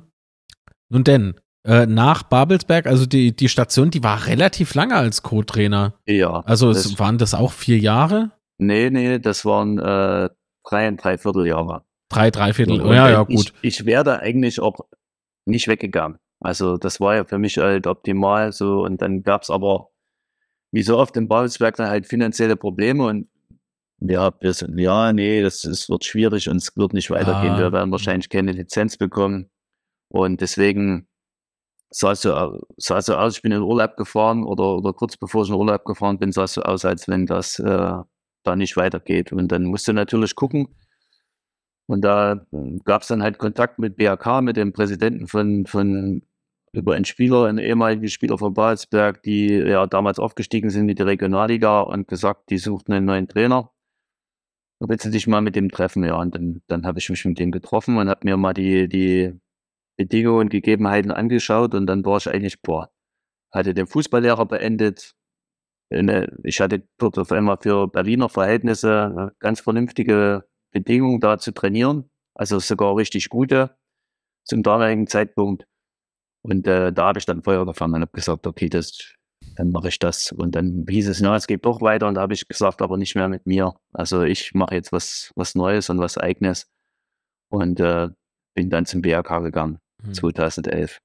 nun denn, äh, nach Babelsberg, also die, die Station, die war relativ lange als Co-Trainer. Ja. Also es waren das auch vier Jahre? Nee, nee, das waren äh, drei und dreiviertel Jahre. Drei, dreiviertel, ja, ja, gut. Ich, ich wäre da eigentlich auch nicht weggegangen. Also das war ja für mich halt optimal so und dann gab es aber, wie so oft in Babelsberg, dann halt finanzielle Probleme und ja, bis, ja, nee, das, das wird schwierig und es wird nicht weitergehen. Ah. Wir werden wahrscheinlich keine Lizenz bekommen. Und deswegen sah es so, sah so aus, ich bin in den Urlaub gefahren oder, oder kurz bevor ich in den Urlaub gefahren bin, sah es so aus, als wenn das äh, da nicht weitergeht. Und dann musst du natürlich gucken. Und da ähm, gab es dann halt Kontakt mit BAK, mit dem Präsidenten von, von über einen Spieler, einen ehemaligen Spieler von Balsberg, die ja damals aufgestiegen sind in die Regionalliga und gesagt, die suchten einen neuen Trainer. Da willst du dich mal mit dem treffen, ja. Und dann, dann habe ich mich mit dem getroffen und habe mir mal die, die Bedingungen und Gegebenheiten angeschaut und dann war ich eigentlich, boah, hatte den Fußballlehrer beendet, Ne, ich hatte dort auf einmal für Berliner Verhältnisse ne, ganz vernünftige Bedingungen da zu trainieren, also sogar richtig gute zum damaligen Zeitpunkt. Und äh, da habe ich dann Feuer gefangen und habe gesagt, okay, das, dann mache ich das. Und dann hieß es, na, es geht doch weiter. Und da habe ich gesagt, aber nicht mehr mit mir. Also ich mache jetzt was, was Neues und was Eigenes. Und äh, bin dann zum BRK gegangen, mhm. 2011.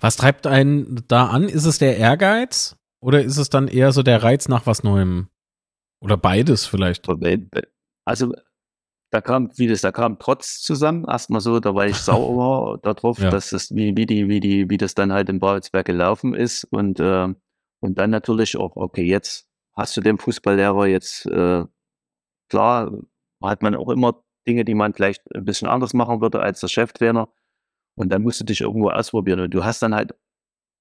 Was treibt einen da an? Ist es der Ehrgeiz? Oder ist es dann eher so der Reiz nach was Neuem? Oder beides vielleicht? Also da kam, wie das, da kam Trotz zusammen. Erstmal so, da war ich sauer darauf, ja. dass das, wie, wie, die, wie, die, wie das dann halt in Babelsberg gelaufen ist. Und, äh, und dann natürlich auch, okay, jetzt hast du den Fußballlehrer jetzt, äh, klar, hat man auch immer Dinge, die man vielleicht ein bisschen anders machen würde als der Cheftrainer. Und dann musst du dich irgendwo ausprobieren. Und du hast dann halt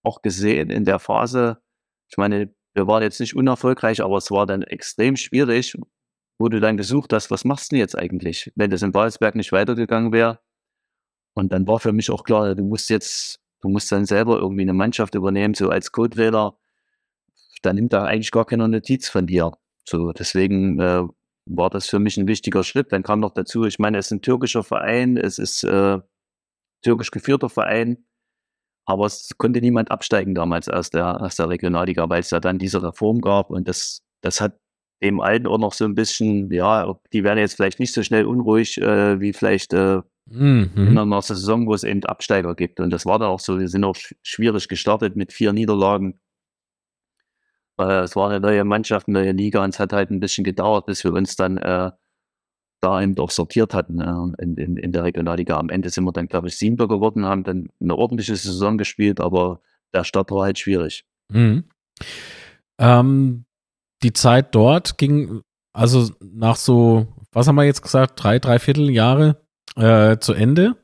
auch gesehen in der Phase, ich meine, wir waren jetzt nicht unerfolgreich, aber es war dann extrem schwierig, wo du dann gesucht hast, was machst du denn jetzt eigentlich, wenn das in Walsberg nicht weitergegangen wäre. Und dann war für mich auch klar, du musst jetzt, du musst dann selber irgendwie eine Mannschaft übernehmen, so als Codewähler. Da nimmt da eigentlich gar keine Notiz von dir. So, deswegen äh, war das für mich ein wichtiger Schritt. Dann kam noch dazu, ich meine, es ist ein türkischer Verein, es ist äh, türkisch geführter Verein. Aber es konnte niemand absteigen damals aus der, aus der Regionalliga, weil es ja dann diese Reform gab. Und das, das hat dem Alten auch noch so ein bisschen, ja, die werden jetzt vielleicht nicht so schnell unruhig äh, wie vielleicht äh, mhm. in einer Saison, wo es eben Absteiger gibt. Und das war dann auch so. Wir sind auch schwierig gestartet mit vier Niederlagen. Äh, es war eine neue Mannschaft, eine neue Liga und es hat halt ein bisschen gedauert, bis wir uns dann äh, da eben doch sortiert hatten ne? äh, in, in, in, der Regionalliga. Am Ende sind wir dann, glaube ich, Siebter geworden, haben dann eine ordentliche Saison gespielt, aber der Start war halt schwierig. Mhm. Ähm, die Zeit dort ging also nach so, was haben wir jetzt gesagt, drei, drei Vierteljahre äh, zu Ende.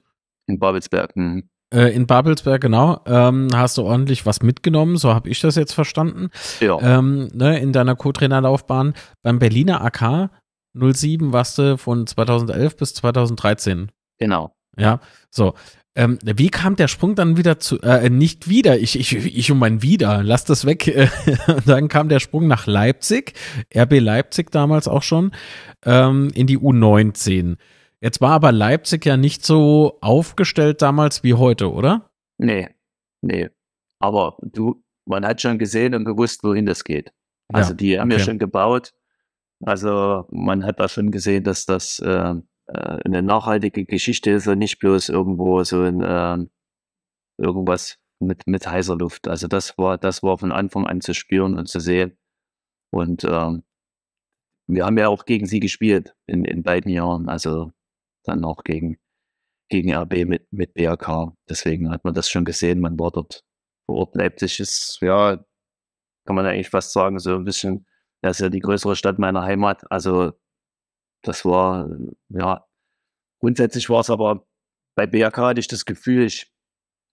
In Babelsberg. Mhm. Äh, in Babelsberg, genau. Ähm, hast du ordentlich was mitgenommen, so habe ich das jetzt verstanden. Ja. Ähm, ne, in deiner Co-Trainerlaufbahn beim Berliner AK 07 warst du von 2011 bis 2013. Genau. Ja, so. Ähm, wie kam der Sprung dann wieder zu, äh, nicht wieder, ich, ich, ich um mein Wieder, lass das weg. dann kam der Sprung nach Leipzig, RB Leipzig damals auch schon, ähm, in die U19. Jetzt war aber Leipzig ja nicht so aufgestellt damals wie heute, oder? Nee, nee. Aber du, man hat schon gesehen und gewusst, wohin das geht. Also ja, die haben okay. ja schon gebaut also man hat da schon gesehen, dass das äh, äh, eine nachhaltige Geschichte ist und nicht bloß irgendwo so ein äh, irgendwas mit, mit heißer Luft. Also das war, das war von Anfang an zu spüren und zu sehen. Und ähm, wir haben ja auch gegen sie gespielt in, in beiden Jahren, also dann auch gegen, gegen RB mit, mit BRK. Deswegen hat man das schon gesehen, man war dort vor Ort. Leipzig ist, ja, kann man eigentlich fast sagen, so ein bisschen das ist ja die größere Stadt meiner Heimat. Also das war, ja, grundsätzlich war es aber bei BRK hatte ich das Gefühl, ich,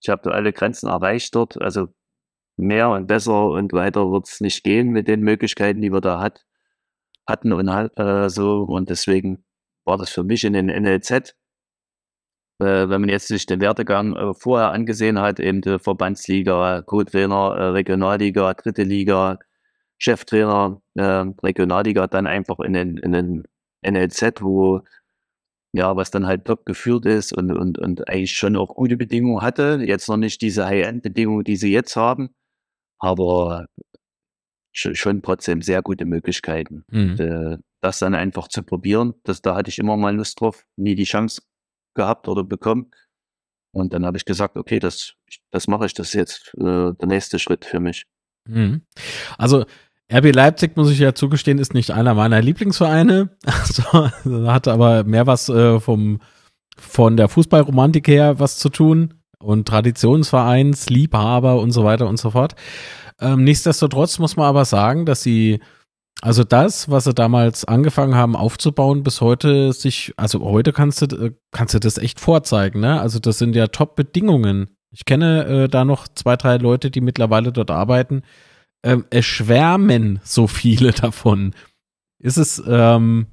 ich habe da alle Grenzen erreicht dort. Also mehr und besser und weiter wird es nicht gehen mit den Möglichkeiten, die wir da hat, hatten und äh, so. Und deswegen war das für mich in den NLZ, äh, wenn man jetzt sich den Wertegang äh, vorher angesehen hat, eben die Verbandsliga, Kotwilner, äh, Regionalliga, Dritte Liga, Cheftrainer äh, Regionalliga, dann einfach in den, in den NLZ, wo ja, was dann halt top geführt ist und, und, und eigentlich schon auch gute Bedingungen hatte. Jetzt noch nicht diese High-End-Bedingungen, die sie jetzt haben, aber schon trotzdem sehr gute Möglichkeiten. Mhm. Und, äh, das dann einfach zu probieren, das, da hatte ich immer mal Lust drauf, nie die Chance gehabt oder bekommen. Und dann habe ich gesagt, okay, das, das mache ich, das ist jetzt äh, der nächste Schritt für mich. Mhm. Also RB Leipzig, muss ich ja zugestehen, ist nicht einer meiner Lieblingsvereine. Also, hat aber mehr was äh, vom, von der Fußballromantik her was zu tun und Traditionsvereins, Liebhaber und so weiter und so fort. Ähm, nichtsdestotrotz muss man aber sagen, dass sie, also das, was sie damals angefangen haben aufzubauen, bis heute sich, also heute kannst du, äh, kannst du das echt vorzeigen, ne? Also das sind ja Top-Bedingungen. Ich kenne äh, da noch zwei, drei Leute, die mittlerweile dort arbeiten, ähm, es schwärmen so viele davon. Ist es, ähm,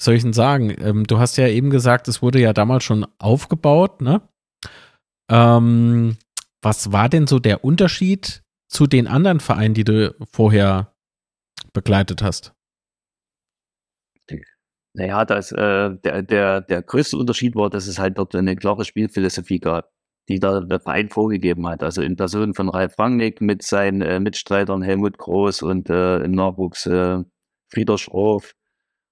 soll ich denn sagen? Ähm, du hast ja eben gesagt, es wurde ja damals schon aufgebaut, ne? Ähm, was war denn so der Unterschied zu den anderen Vereinen, die du vorher begleitet hast? Naja, das, äh, der, der, der größte Unterschied war, dass es halt dort eine klare Spielphilosophie gab die da der Verein vorgegeben hat. Also in Person von Ralf Rangnick mit seinen äh, Mitstreitern Helmut Groß und äh, im Nachwuchs äh, Frieder Schroff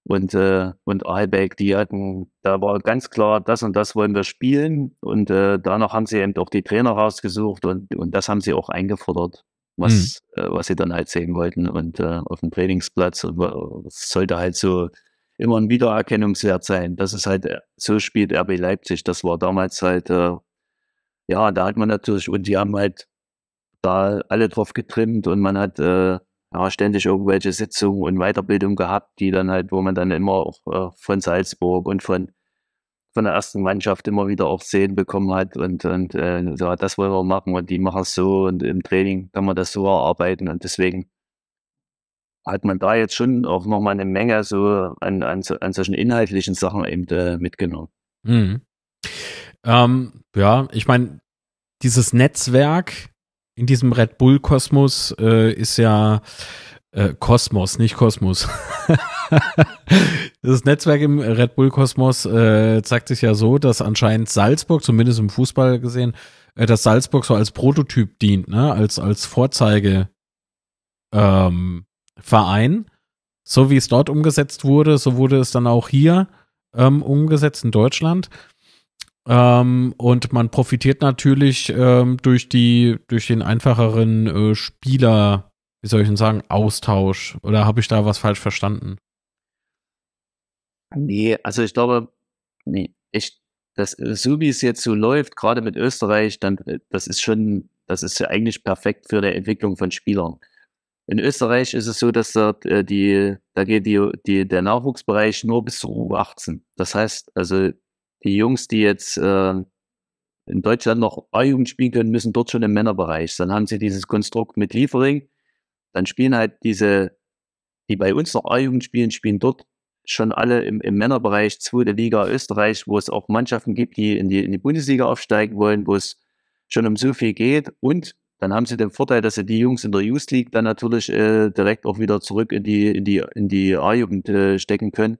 und, äh, und Albeck, die hatten, da war ganz klar, das und das wollen wir spielen. Und äh, danach haben sie eben auch die Trainer rausgesucht und, und das haben sie auch eingefordert, was, mhm. äh, was sie dann halt sehen wollten und äh, auf dem Trainingsplatz. Und äh, es sollte halt so immer ein Wiedererkennungswert sein. Das ist halt, äh, so spielt RB Leipzig. Das war damals halt äh, ja, da hat man natürlich, und die haben halt da alle drauf getrimmt und man hat äh, ja, ständig irgendwelche Sitzungen und Weiterbildung gehabt, die dann halt, wo man dann immer auch äh, von Salzburg und von, von der ersten Mannschaft immer wieder auch sehen bekommen hat und, und äh, ja, das wollen wir machen und die machen es so und im Training kann man das so erarbeiten und deswegen hat man da jetzt schon auch nochmal eine Menge so an, an, an solchen inhaltlichen Sachen eben äh, mitgenommen. Mhm. Ähm, ja, ich meine, dieses Netzwerk in diesem Red Bull-Kosmos äh, ist ja äh, Kosmos, nicht Kosmos. das Netzwerk im Red Bull-Kosmos äh, zeigt sich ja so, dass anscheinend Salzburg, zumindest im Fußball gesehen, äh, dass Salzburg so als Prototyp dient, ne? als, als Vorzeige. Ähm, Verein. So wie es dort umgesetzt wurde, so wurde es dann auch hier ähm, umgesetzt in Deutschland. Ähm, und man profitiert natürlich ähm, durch die, durch den einfacheren äh, Spieler, wie soll ich denn sagen, Austausch. Oder habe ich da was falsch verstanden? Nee, also ich glaube, nee, ich, das, so wie es jetzt so läuft, gerade mit Österreich, dann, äh, das ist schon, das ist ja eigentlich perfekt für die Entwicklung von Spielern. In Österreich ist es so, dass dort äh, die, da geht die, die, der Nachwuchsbereich nur bis zu U18. Das heißt, also die Jungs, die jetzt äh, in Deutschland noch A-Jugend spielen können, müssen dort schon im Männerbereich. Dann haben sie dieses Konstrukt mit Liefering. Dann spielen halt diese, die bei uns noch A-Jugend spielen, spielen dort schon alle im, im Männerbereich, zweite Liga Österreich, wo es auch Mannschaften gibt, die in, die in die Bundesliga aufsteigen wollen, wo es schon um so viel geht. Und dann haben sie den Vorteil, dass sie die Jungs in der Youth League dann natürlich äh, direkt auch wieder zurück in die, in die, in die A-Jugend äh, stecken können.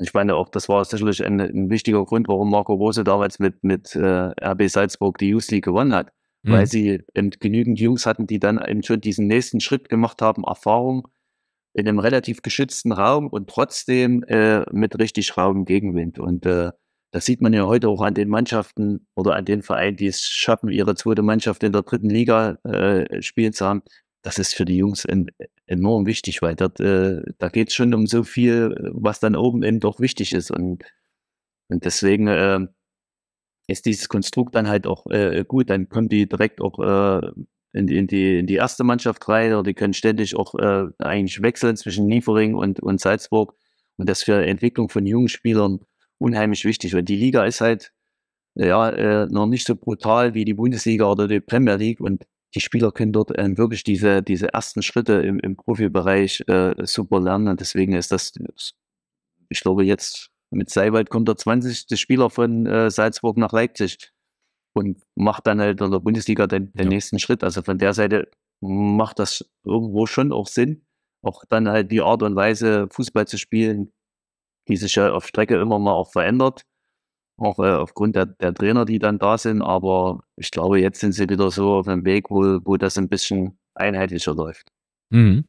Ich meine, auch das war sicherlich ein, ein wichtiger Grund, warum Marco Rose damals mit, mit äh, RB Salzburg die Youth League gewonnen hat. Mhm. Weil sie eben genügend Jungs hatten, die dann eben schon diesen nächsten Schritt gemacht haben, Erfahrung in einem relativ geschützten Raum und trotzdem äh, mit richtig rauen Gegenwind. Und äh, das sieht man ja heute auch an den Mannschaften oder an den Vereinen, die es schaffen, ihre zweite Mannschaft in der dritten Liga äh, spielen zu haben. Das ist für die Jungs ein enorm wichtig, weil dort, äh, da geht es schon um so viel, was dann oben eben doch wichtig ist. Und, und deswegen äh, ist dieses Konstrukt dann halt auch äh, gut. Dann kommen die direkt auch äh, in, in, die, in die erste Mannschaft rein oder die können ständig auch äh, eigentlich wechseln zwischen Liefering und, und Salzburg. Und das für die Entwicklung von jungen Spielern unheimlich wichtig, weil die Liga ist halt ja äh, noch nicht so brutal wie die Bundesliga oder die Premier League und die Spieler können dort ähm, wirklich diese, diese ersten Schritte im, im Profibereich äh, super lernen. Deswegen ist das, ich glaube, jetzt mit Seiwald kommt der 20. Spieler von äh, Salzburg nach Leipzig und macht dann halt in der Bundesliga den, den ja. nächsten Schritt. Also von der Seite macht das irgendwo schon auch Sinn. Auch dann halt die Art und Weise, Fußball zu spielen, die sich ja auf Strecke immer mal auch verändert auch äh, aufgrund der, der, Trainer, die dann da sind. Aber ich glaube, jetzt sind sie wieder so auf dem Weg, wo, wo das ein bisschen einheitlicher läuft. Mhm.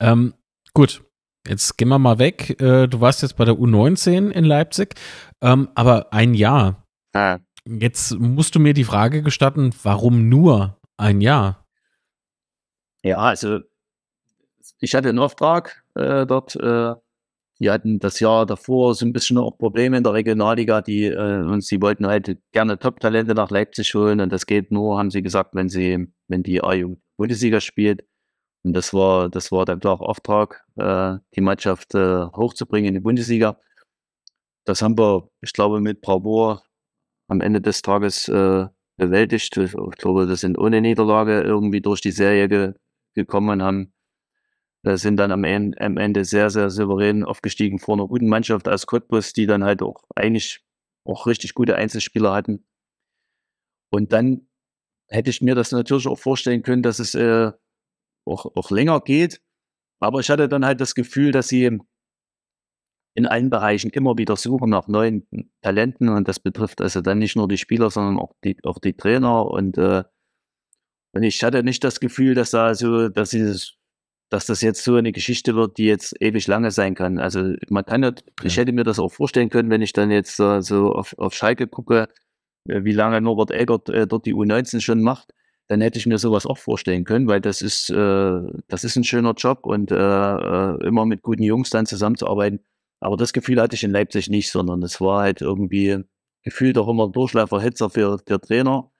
Ähm, gut, jetzt gehen wir mal weg. Äh, du warst jetzt bei der U19 in Leipzig, ähm, aber ein Jahr. Ah. Jetzt musst du mir die Frage gestatten, warum nur ein Jahr? Ja, also ich hatte einen Auftrag äh, dort äh, die hatten das Jahr davor so ein bisschen auch Probleme in der Regionalliga, die äh, und sie wollten halt gerne Top-Talente nach Leipzig holen und das geht nur, haben sie gesagt, wenn sie, wenn die A-Jugend Bundesliga spielt. Und das war, das war dann klar Auftrag, äh, die Mannschaft äh, hochzubringen in die Bundesliga. Das haben wir, ich glaube, mit Bravour am Ende des Tages äh, bewältigt. Ich glaube, das sind ohne Niederlage irgendwie durch die Serie ge gekommen und haben sind dann am Ende, am Ende sehr, sehr souverän aufgestiegen vor einer guten Mannschaft als Cottbus, die dann halt auch eigentlich auch richtig gute Einzelspieler hatten. Und dann hätte ich mir das natürlich auch vorstellen können, dass es äh, auch, auch länger geht. Aber ich hatte dann halt das Gefühl, dass sie in allen Bereichen immer wieder suchen nach neuen Talenten. Und das betrifft also dann nicht nur die Spieler, sondern auch die, auch die Trainer. Und, äh, und ich hatte nicht das Gefühl, dass da so, dass dieses dass das jetzt so eine Geschichte wird, die jetzt ewig lange sein kann. Also man kann ja, ich hätte mir das auch vorstellen können, wenn ich dann jetzt äh, so auf, auf Schalke gucke, äh, wie lange Norbert Eggert äh, dort die U19 schon macht, dann hätte ich mir sowas auch vorstellen können, weil das ist, äh, das ist ein schöner Job und äh, äh, immer mit guten Jungs dann zusammenzuarbeiten. Aber das Gefühl hatte ich in Leipzig nicht, sondern es war halt irgendwie gefühlt auch immer ein Durchläuferhitzer für, für Trainer.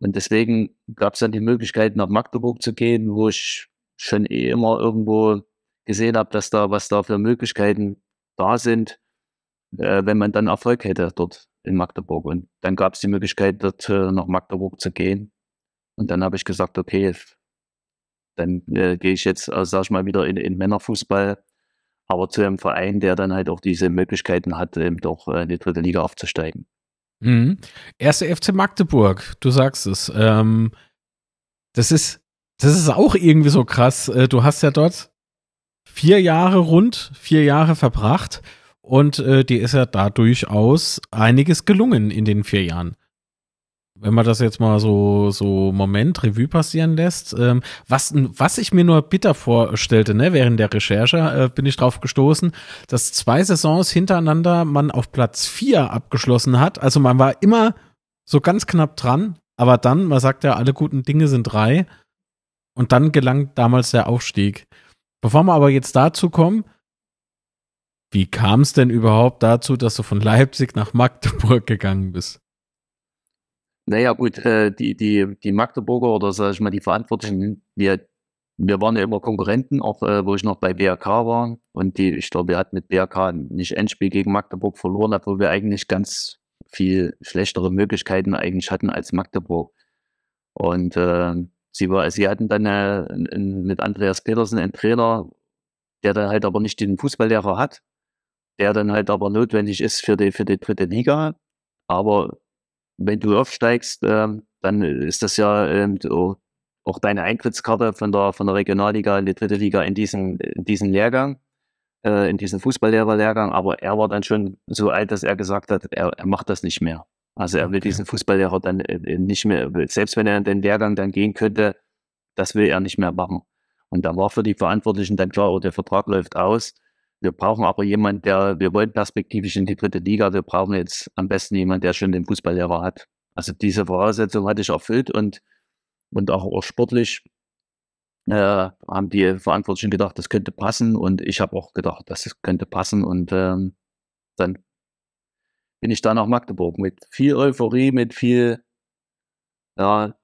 Und deswegen gab es dann die Möglichkeit, nach Magdeburg zu gehen, wo ich schon eh immer irgendwo gesehen habe, dass da, was da für Möglichkeiten da sind, äh, wenn man dann Erfolg hätte dort in Magdeburg. Und dann gab es die Möglichkeit, dort äh, nach Magdeburg zu gehen. Und dann habe ich gesagt, okay, dann äh, gehe ich jetzt, also sag ich mal, wieder in, in, Männerfußball, aber zu einem Verein, der dann halt auch diese Möglichkeiten hat, eben doch äh, in die dritte Liga aufzusteigen. Mhm. Erste FC Magdeburg, du sagst es. Ähm, das ist das ist auch irgendwie so krass. Äh, du hast ja dort vier Jahre rund, vier Jahre verbracht und äh, dir ist ja da durchaus einiges gelungen in den vier Jahren. Wenn man das jetzt mal so, so Moment Revue passieren lässt, ähm, was, was ich mir nur bitter vorstellte, ne, während der Recherche äh, bin ich drauf gestoßen, dass zwei Saisons hintereinander man auf Platz vier abgeschlossen hat. Also man war immer so ganz knapp dran, aber dann, man sagt ja, alle guten Dinge sind drei. Und dann gelang damals der Aufstieg. Bevor wir aber jetzt dazu kommen, wie kam es denn überhaupt dazu, dass du von Leipzig nach Magdeburg gegangen bist? Naja, gut, äh, die, die, die Magdeburger oder sag ich mal, die Verantwortlichen, wir, wir waren ja immer Konkurrenten, auch äh, wo ich noch bei BRK war. Und die, ich glaube, wir hatten mit BRK nicht Endspiel gegen Magdeburg verloren, obwohl wir eigentlich ganz viel schlechtere Möglichkeiten eigentlich hatten als Magdeburg. Und äh, sie war, sie hatten dann äh, mit Andreas Petersen einen Trainer, der dann halt aber nicht den Fußballlehrer hat, der dann halt aber notwendig ist für die, für die dritte Liga. Aber wenn du aufsteigst, äh, dann ist das ja äh, auch deine Eintrittskarte von der, von der Regionalliga in die dritte Liga in diesen, in diesem Lehrgang, äh, in diesen Fußballlehrerlehrgang. Aber er war dann schon so alt, dass er gesagt hat, er, er macht das nicht mehr. Also er will okay. diesen Fußballlehrer der dann äh, äh, nicht mehr, äh, selbst wenn er den Lehrgang dann gehen könnte, das will er nicht mehr machen. Und da war für die Verantwortlichen dann klar, oh, der Vertrag läuft aus. Wir brauchen aber jemanden, der, wir wollen perspektivisch in die dritte Liga, wir brauchen jetzt am besten jemanden, der schon den Fußballlehrer hat. Also diese Voraussetzung hatte ich erfüllt und, und auch, auch sportlich äh, haben die Verantwortlichen gedacht, das könnte passen und ich habe auch gedacht, das könnte passen und ähm, dann bin ich da nach Magdeburg mit viel Euphorie, mit viel ja,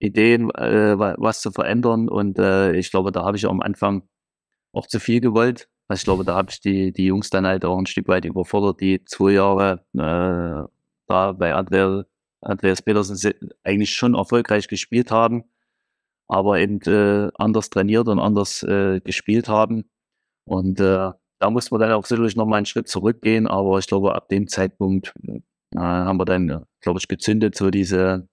Ideen, äh, was zu verändern. Und äh, ich glaube, da habe ich am Anfang auch zu viel gewollt. Also ich glaube, da habe ich die, die Jungs dann halt auch ein Stück weit überfordert, die zwei Jahre äh, da bei Andreas Petersen eigentlich schon erfolgreich gespielt haben, aber eben äh, anders trainiert und anders äh, gespielt haben. Und äh, da mussten wir dann auch sicherlich nochmal einen Schritt zurückgehen, aber ich glaube, ab dem Zeitpunkt äh, haben wir dann, glaube ich, gezündet, so diese,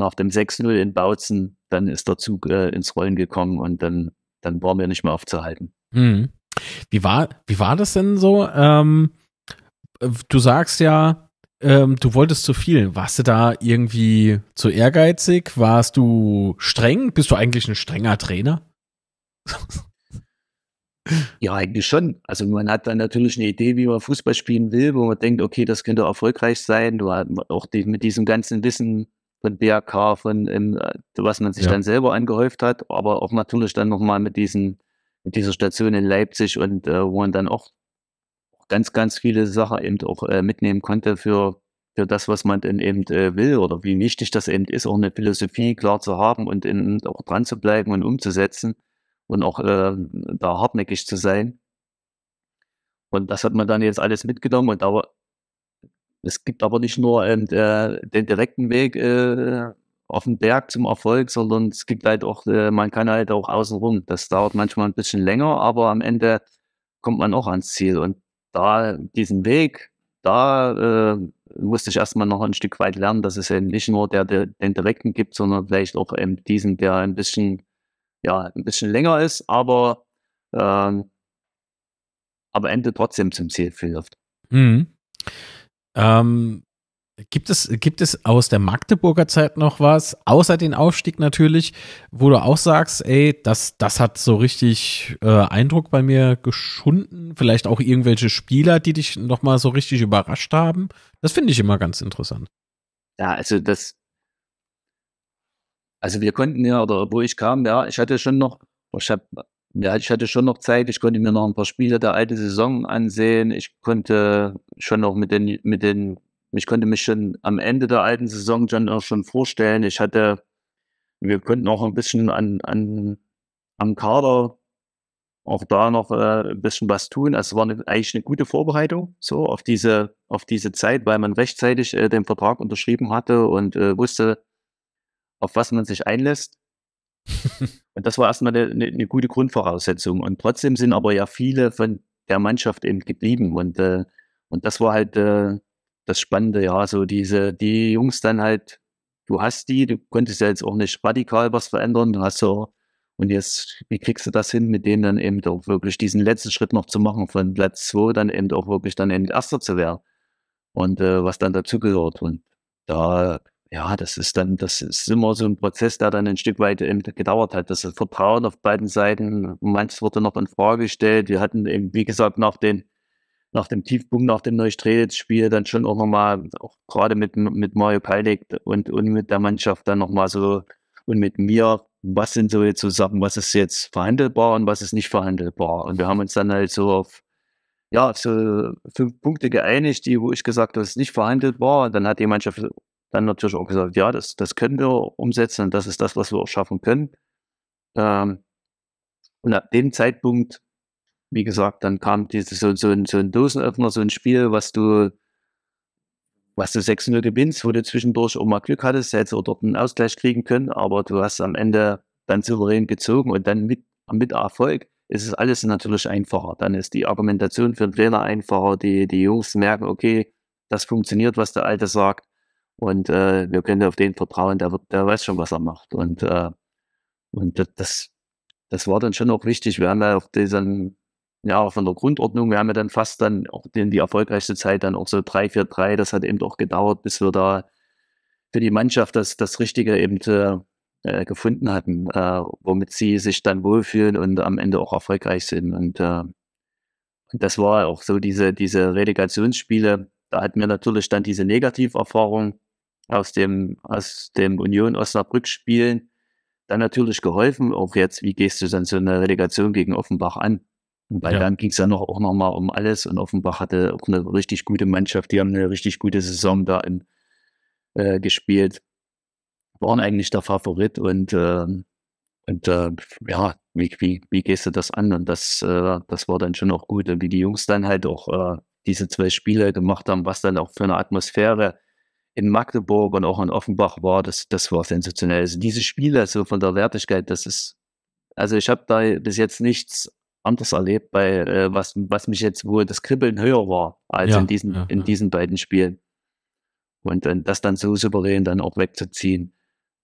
nach dem 6-0 in Bautzen, dann ist der Zug äh, ins Rollen gekommen und dann, dann waren wir nicht mehr aufzuhalten. Hm. Wie war, wie war das denn so? Ähm, du sagst ja, ähm, du wolltest zu viel. Warst du da irgendwie zu ehrgeizig? Warst du streng? Bist du eigentlich ein strenger Trainer? Ja, eigentlich schon. Also man hat dann natürlich eine Idee, wie man Fußball spielen will, wo man denkt, okay, das könnte erfolgreich sein. Du hast auch die, mit diesem ganzen Wissen von BRK, von ähm, was man sich ja. dann selber angehäuft hat, aber auch natürlich dann nochmal mit diesen, mit dieser Station in Leipzig und äh, wo man dann auch ganz, ganz viele Sachen eben auch äh, mitnehmen konnte für, für das, was man denn eben äh, will oder wie wichtig das eben ist, auch eine Philosophie klar zu haben und eben auch dran zu bleiben und umzusetzen und auch äh, da hartnäckig zu sein. Und das hat man dann jetzt alles mitgenommen. Und aber es gibt aber nicht nur ähm, der, den direkten Weg äh, auf den Berg zum Erfolg, sondern es gibt halt auch, äh, man kann halt auch außenrum. Das dauert manchmal ein bisschen länger, aber am Ende kommt man auch ans Ziel. Und da diesen Weg, da äh, musste ich erstmal noch ein Stück weit lernen, dass es eben nicht nur der, der den direkten gibt, sondern vielleicht auch eben diesen, der ein bisschen ja, ein bisschen länger ist, aber, ähm, aber Ende trotzdem zum Ziel führt. Mhm. Ähm, gibt, es, gibt es aus der Magdeburger Zeit noch was, außer den Aufstieg natürlich, wo du auch sagst, ey, das, das hat so richtig äh, Eindruck bei mir geschunden? Vielleicht auch irgendwelche Spieler, die dich nochmal so richtig überrascht haben? Das finde ich immer ganz interessant. Ja, also das, also wir konnten ja, oder wo ich kam, ja, ich hatte schon noch, ich hab, ja, ich hatte schon noch Zeit, ich konnte mir noch ein paar Spiele der alten Saison ansehen. Ich konnte schon noch mit den, mit den, ich konnte mich schon am Ende der alten Saison schon auch schon vorstellen. Ich hatte, wir konnten auch ein bisschen an, an, am Kader auch da noch äh, ein bisschen was tun. Also es war eine, eigentlich eine gute Vorbereitung so auf diese, auf diese Zeit, weil man rechtzeitig äh, den Vertrag unterschrieben hatte und äh, wusste, auf was man sich einlässt. und das war erstmal eine, eine, gute Grundvoraussetzung. Und trotzdem sind aber ja viele von der Mannschaft eben geblieben. Und, äh, und das war halt äh, das Spannende, ja, so diese, die Jungs dann halt, du hast die, du konntest ja jetzt auch nicht radikal was verändern, du hast so, und jetzt, wie kriegst du das hin, mit denen dann eben auch wirklich diesen letzten Schritt noch zu machen, von Platz 2 dann eben auch wirklich dann eben Erster zu werden. Und äh, was dann dazu gehört. Und da ja, das ist dann, das ist immer so ein Prozess, der dann ein Stück weit ähm, gedauert hat. Das Vertrauen auf beiden Seiten, manches wurde noch in Frage gestellt. Wir hatten eben, wie gesagt, nach, den, nach dem Tiefpunkt, nach dem Neustrelitz-Spiel dann schon auch nochmal, auch gerade mit, mit Mario Peinig und, und mit der Mannschaft dann nochmal so und mit mir, was sind so jetzt so Sachen, was ist jetzt verhandelbar und was ist nicht verhandelbar. Und wir haben uns dann halt so auf, ja, so fünf Punkte geeinigt, die, wo ich gesagt habe, es ist nicht verhandelbar. Und dann hat die Mannschaft dann natürlich auch gesagt, ja, das, das können wir umsetzen, das ist das, was wir auch schaffen können. Ähm, und ab dem Zeitpunkt, wie gesagt, dann kam diese, so, so, ein, so ein Dosenöffner, so ein Spiel, was du, was du 6-0 gewinnst, wo du zwischendurch auch mal Glück hattest, hättest du dort einen Ausgleich kriegen können, aber du hast am Ende dann souverän gezogen und dann mit, mit Erfolg ist es alles natürlich einfacher. Dann ist die Argumentation für den Trainer einfacher, die, die Jungs merken, okay, das funktioniert, was der Alte sagt und äh, wir können auf den vertrauen, der, wird, der weiß schon, was er macht. Und, äh, und das, das war dann schon auch wichtig. Wir haben ja auf diesen, ja, von der Grundordnung, wir haben ja dann fast dann auch in die erfolgreichste Zeit dann auch so 3-4-3. Das hat eben auch gedauert, bis wir da für die Mannschaft das, das Richtige eben äh, gefunden hatten, äh, womit sie sich dann wohlfühlen und am Ende auch erfolgreich sind. Und, äh, das war auch so diese, diese Relegationsspiele. Da hatten wir natürlich dann diese Negativerfahrung, aus dem, aus dem Union Osnabrück spielen, dann natürlich geholfen. Auch jetzt, wie gehst du dann so eine Relegation gegen Offenbach an? Weil ja. dann ging es ja noch, auch nochmal um alles und Offenbach hatte auch eine richtig gute Mannschaft. Die haben eine richtig gute Saison da im, äh, gespielt. Waren eigentlich der Favorit und, äh, und äh, ja, wie, wie, wie gehst du das an? Und das, äh, das war dann schon auch gut. Und wie die Jungs dann halt auch äh, diese zwei Spiele gemacht haben, was dann auch für eine Atmosphäre in Magdeburg und auch in Offenbach war, das, das war sensationell. Also diese Spiele so also von der Wertigkeit, das ist, also ich habe da bis jetzt nichts anderes erlebt, bei äh, was, was mich jetzt, wohl das Kribbeln höher war, als ja, in, diesen, ja, in diesen beiden Spielen. Und, und das dann so souverän dann auch wegzuziehen,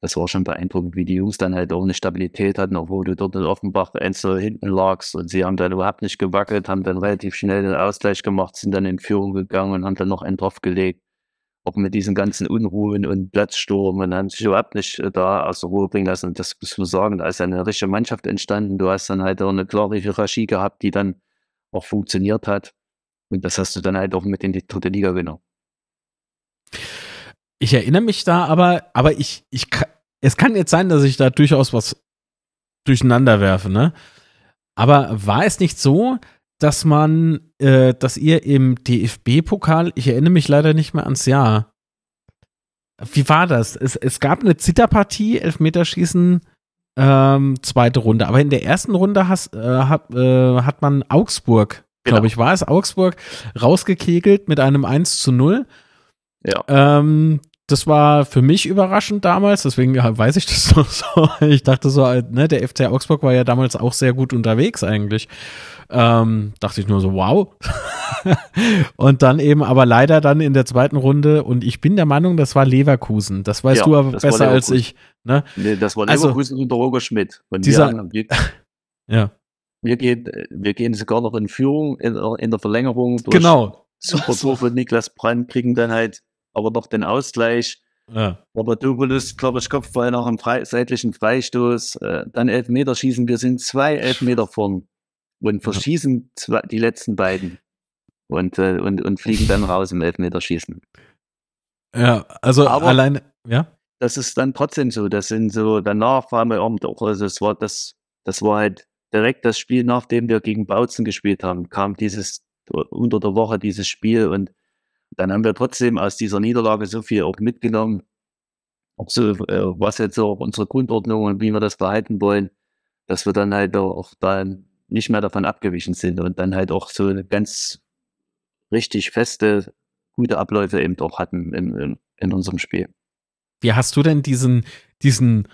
das war schon beeindruckend, wie die Jungs dann halt auch eine Stabilität hatten, obwohl du dort in Offenbach einzeln hinten lagst und sie haben dann überhaupt nicht gewackelt, haben dann relativ schnell den Ausgleich gemacht, sind dann in Führung gegangen und haben dann noch einen draufgelegt auch mit diesen ganzen Unruhen und Platzsturm und haben sich überhaupt nicht äh, da aus der Ruhe bringen lassen. das muss man sagen, da ist eine richtige Mannschaft entstanden. Du hast dann halt auch eine klare Hierarchie gehabt, die dann auch funktioniert hat. Und das hast du dann halt auch mit in die dritte Liga genommen. Ich erinnere mich da aber, aber ich, ich es kann jetzt sein, dass ich da durchaus was durcheinander werfe, ne? Aber war es nicht so, dass man, äh, dass ihr im DFB-Pokal, ich erinnere mich leider nicht mehr ans Jahr. Wie war das? Es, es gab eine Zitterpartie, Elfmeterschießen, ähm, zweite Runde. Aber in der ersten Runde has, äh, hat, äh, hat man Augsburg, genau. glaube ich, war es Augsburg, rausgekegelt mit einem 1 zu 0. Ja. Ähm, das war für mich überraschend damals, deswegen weiß ich das noch so. Ich dachte so, ne, der FC Augsburg war ja damals auch sehr gut unterwegs eigentlich. Ähm, dachte ich nur so, wow. und dann eben aber leider dann in der zweiten Runde, und ich bin der Meinung, das war Leverkusen. Das weißt ja, du aber besser als ich. Ne? Nee, das war also Leverkusen also, und Roger Schmidt. Und dieser, wir, ja. Wir gehen, wir gehen sogar noch in Führung, in, in der Verlängerung durch genau. Supertor von Niklas Brandt, kriegen dann halt aber noch den Ausgleich. Ja. Aber willst, glaube ich, Kopfball nach einem frei, seitlichen Freistoß, äh, dann Elfmeterschießen. Wir sind zwei Elfmeter vorn und verschießen ja. die letzten beiden und, äh, und, und fliegen dann raus im Elfmeterschießen. Ja, also Aber allein, ja. Das ist dann trotzdem so. Das sind so, danach waren wir auch, also es war das, das war halt direkt das Spiel, nachdem wir gegen Bautzen gespielt haben, kam dieses unter der Woche dieses Spiel und dann haben wir trotzdem aus dieser Niederlage so viel auch mitgenommen. Auch so, äh, was jetzt auch unsere Grundordnung und wie wir das behalten wollen, dass wir dann halt auch dann nicht mehr davon abgewichen sind und dann halt auch so eine ganz richtig feste, gute Abläufe eben doch hatten in, in, in unserem Spiel. Wie hast du denn diesen, diesen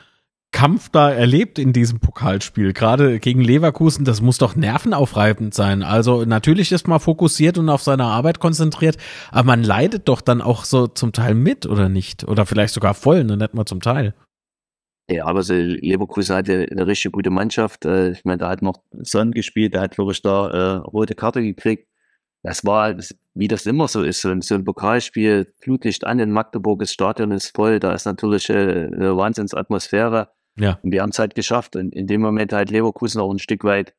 Kampf da erlebt in diesem Pokalspiel? Gerade gegen Leverkusen, das muss doch nervenaufreibend sein. Also natürlich ist man fokussiert und auf seine Arbeit konzentriert, aber man leidet doch dann auch so zum Teil mit oder nicht? Oder vielleicht sogar voll, ne? nicht mal zum Teil. Ja, aber so Leverkusen hatte eine richtig gute Mannschaft. Äh, ich meine, da hat noch Sonnen gespielt, da hat wirklich da äh, rote Karte gekriegt. Das war, wie das immer so ist, so ein, so ein Pokalspiel, Flutlicht an in Magdeburg, das Stadion ist voll, da ist natürlich äh, eine Wahnsinnsatmosphäre. Ja. Und wir haben es halt geschafft, in, in dem Moment halt Leverkusen auch ein Stück weit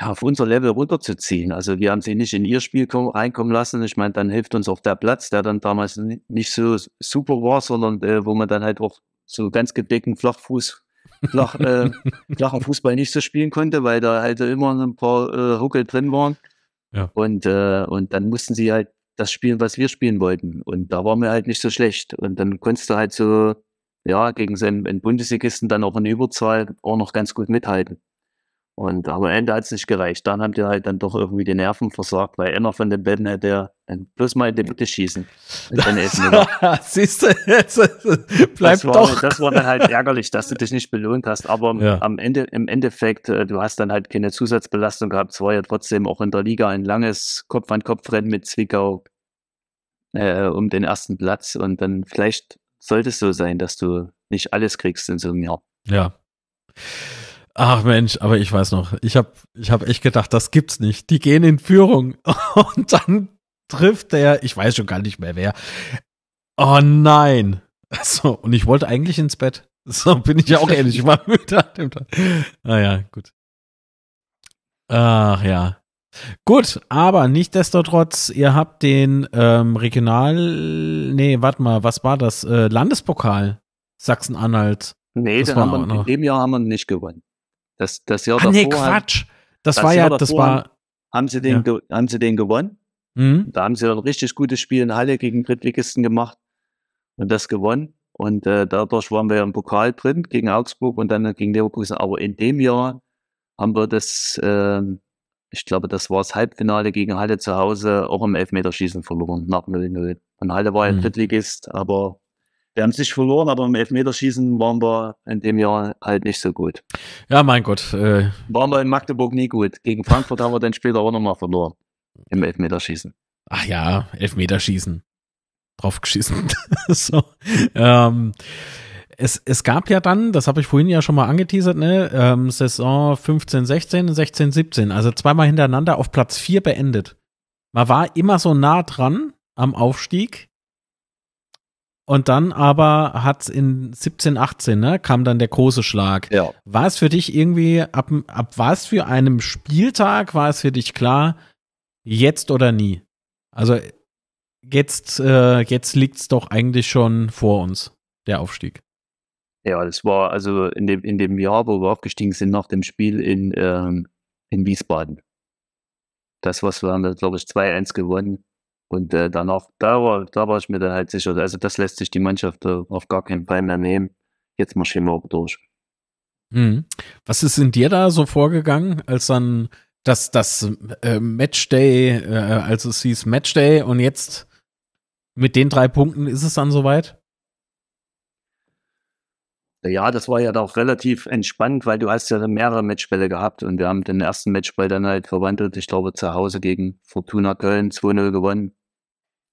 ja, auf unser Level runterzuziehen. Also wir haben sie nicht in ihr Spiel reinkommen lassen. Ich meine, dann hilft uns auch der Platz, der dann damals nicht so super war, sondern äh, wo man dann halt auch so ganz gedeckten Flachfuß, flach, äh, flachen Fußball nicht so spielen konnte, weil da halt immer ein paar äh, Huckel drin waren. Ja. Und, äh, und dann mussten sie halt das spielen, was wir spielen wollten. Und da waren wir halt nicht so schlecht. Und dann konntest du halt so, ja, gegen so einen Bundesligisten dann auch in Überzahl auch noch ganz gut mithalten. Und am Ende hat es nicht gereicht. Dann haben die halt dann doch irgendwie die Nerven versorgt, weil einer von den beiden hätte äh, bloß mal in die Mitte schießen. Siehst du, jetzt, äh, bleibt das war, doch. Halt, das war dann halt ärgerlich, dass du dich nicht belohnt hast. Aber ja. am Ende, im Endeffekt, äh, du hast dann halt keine Zusatzbelastung gehabt. Es war ja trotzdem auch in der Liga ein langes Kopf-an-Kopf-Rennen mit Zwickau äh, um den ersten Platz. Und dann vielleicht sollte es so sein, dass du nicht alles kriegst in so einem Jahr. Ja. Ach Mensch, aber ich weiß noch, ich habe ich hab echt gedacht, das gibt's nicht. Die gehen in Führung und dann trifft der, ich weiß schon gar nicht mehr wer. Oh nein. So, und ich wollte eigentlich ins Bett. So bin ich ja auch ehrlich, ich war müde an dem Tag. Naja, ah gut. Ach ja. Gut, aber nichtdestotrotz, ihr habt den ähm, Regional, nee, warte mal, was war das? Äh, Landespokal Sachsen-Anhalt. Nee, das den haben wir, in dem Jahr haben wir nicht gewonnen. Das, das Jahr Ach, davor. Nee, Quatsch. Das, das war Jahr ja, das war. Haben sie den, ja. haben sie den gewonnen? Mhm. Da haben sie ein richtig gutes Spiel in Halle gegen Drittligisten gemacht und das gewonnen. Und äh, dadurch waren wir im Pokal drin gegen Augsburg und dann gegen Leverkusen. Aber in dem Jahr haben wir das, äh, ich glaube, das war das Halbfinale gegen Halle zu Hause, auch im Elfmeterschießen verloren, nach 0-0. Und Halle war ja mhm. Drittligist, aber wir haben sich verloren, aber im Elfmeterschießen waren wir in dem Jahr halt nicht so gut. Ja, mein Gott. Äh waren wir in Magdeburg nie gut. Gegen Frankfurt haben wir dann später auch nochmal verloren. Im Elfmeterschießen. Ach ja, Elfmeterschießen. Draufgeschissen. so. Ähm, es, es gab ja dann, das habe ich vorhin ja schon mal angeteasert, ne, ähm, Saison 15, 16, 16, 17, also zweimal hintereinander auf Platz 4 beendet. Man war immer so nah dran am Aufstieg, und dann aber hat in 17, 18, ne, kam dann der große Schlag. Ja. War es für dich irgendwie, ab, ab war für einem Spieltag, war es für dich klar, jetzt oder nie? Also jetzt, äh, jetzt liegt es doch eigentlich schon vor uns, der Aufstieg. Ja, das war also in dem, in dem Jahr, wo wir aufgestiegen sind, nach dem Spiel in, ähm, in Wiesbaden. Das, was wir haben, glaube ich, 2-1 gewonnen. Und äh, danach, da war, da war ich mir dann halt sicher, also das lässt sich die Mannschaft äh, auf gar keinen Fall mehr nehmen. Jetzt marschieren wir aber durch. Hm. Was ist in dir da so vorgegangen, als dann das, das äh, Matchday, äh, als es hieß Matchday und jetzt mit den drei Punkten ist es dann soweit? Ja, das war ja doch relativ entspannt, weil du hast ja mehrere Matchbälle gehabt und wir haben den ersten Matchball dann halt verwandelt. Ich glaube, zu Hause gegen Fortuna Köln 2-0 gewonnen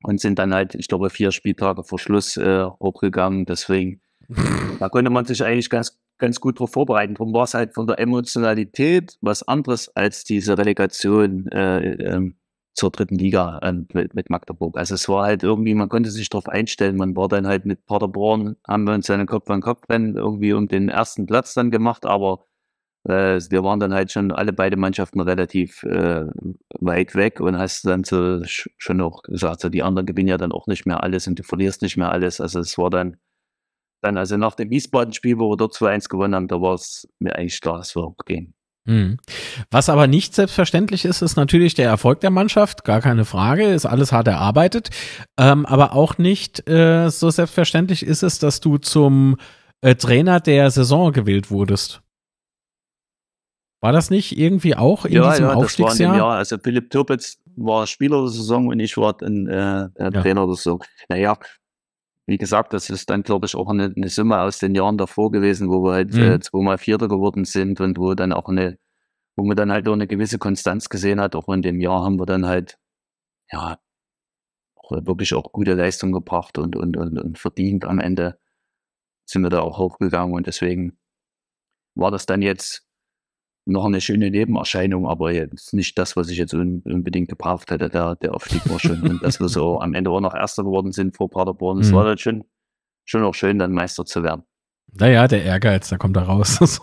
und sind dann halt, ich glaube, vier Spieltage vor Schluss äh, hochgegangen. Deswegen, da konnte man sich eigentlich ganz, ganz gut drauf vorbereiten. Darum war es halt von der Emotionalität was anderes als diese Relegation äh, ähm, zur dritten Liga ähm, mit, mit, Magdeburg. Also es war halt irgendwie, man konnte sich darauf einstellen. Man war dann halt mit Paderborn, haben wir uns dann Kopf an Kopf rennen irgendwie um den ersten Platz dann gemacht, aber äh, wir waren dann halt schon alle beide Mannschaften relativ äh, weit weg und hast dann so schon noch gesagt, so die anderen gewinnen ja dann auch nicht mehr alles und du verlierst nicht mehr alles. Also es war dann dann, also nach dem Wiesbaden-Spiel, wo wir dort 2-1 gewonnen haben, da war es mir eigentlich klar, es wird gehen. Mhm. Was aber nicht selbstverständlich ist, ist natürlich der Erfolg der Mannschaft, gar keine Frage, ist alles hart erarbeitet. Ähm, aber auch nicht äh, so selbstverständlich ist es, dass du zum äh, Trainer der Saison gewählt wurdest. War das nicht irgendwie auch in ja, diesem ja, Aufstiegsjahr? Das also Philipp Türpitz war Spieler der Saison und ich war dann, äh, Trainer ja. der Saison. Naja, wie gesagt, das ist dann, glaube ich, auch eine, eine, Summe aus den Jahren davor gewesen, wo wir halt äh, mhm. äh, zweimal Vierter geworden sind und wo dann auch eine, wo man dann halt auch eine gewisse Konstanz gesehen hat. Auch in dem Jahr haben wir dann halt, ja, auch wirklich auch gute Leistung gebracht und, und, und, und verdient am Ende sind wir da auch hochgegangen und deswegen war das dann jetzt noch eine schöne Nebenerscheinung, aber jetzt nicht das, was ich jetzt unbedingt gebraucht hätte. Der, der Aufstieg war schon. und dass wir so am Ende auch noch Erster geworden sind vor Paderborn. Es mhm. war dann halt schon, schon auch schön, dann Meister zu werden. Naja, der Ehrgeiz, da kommt er raus.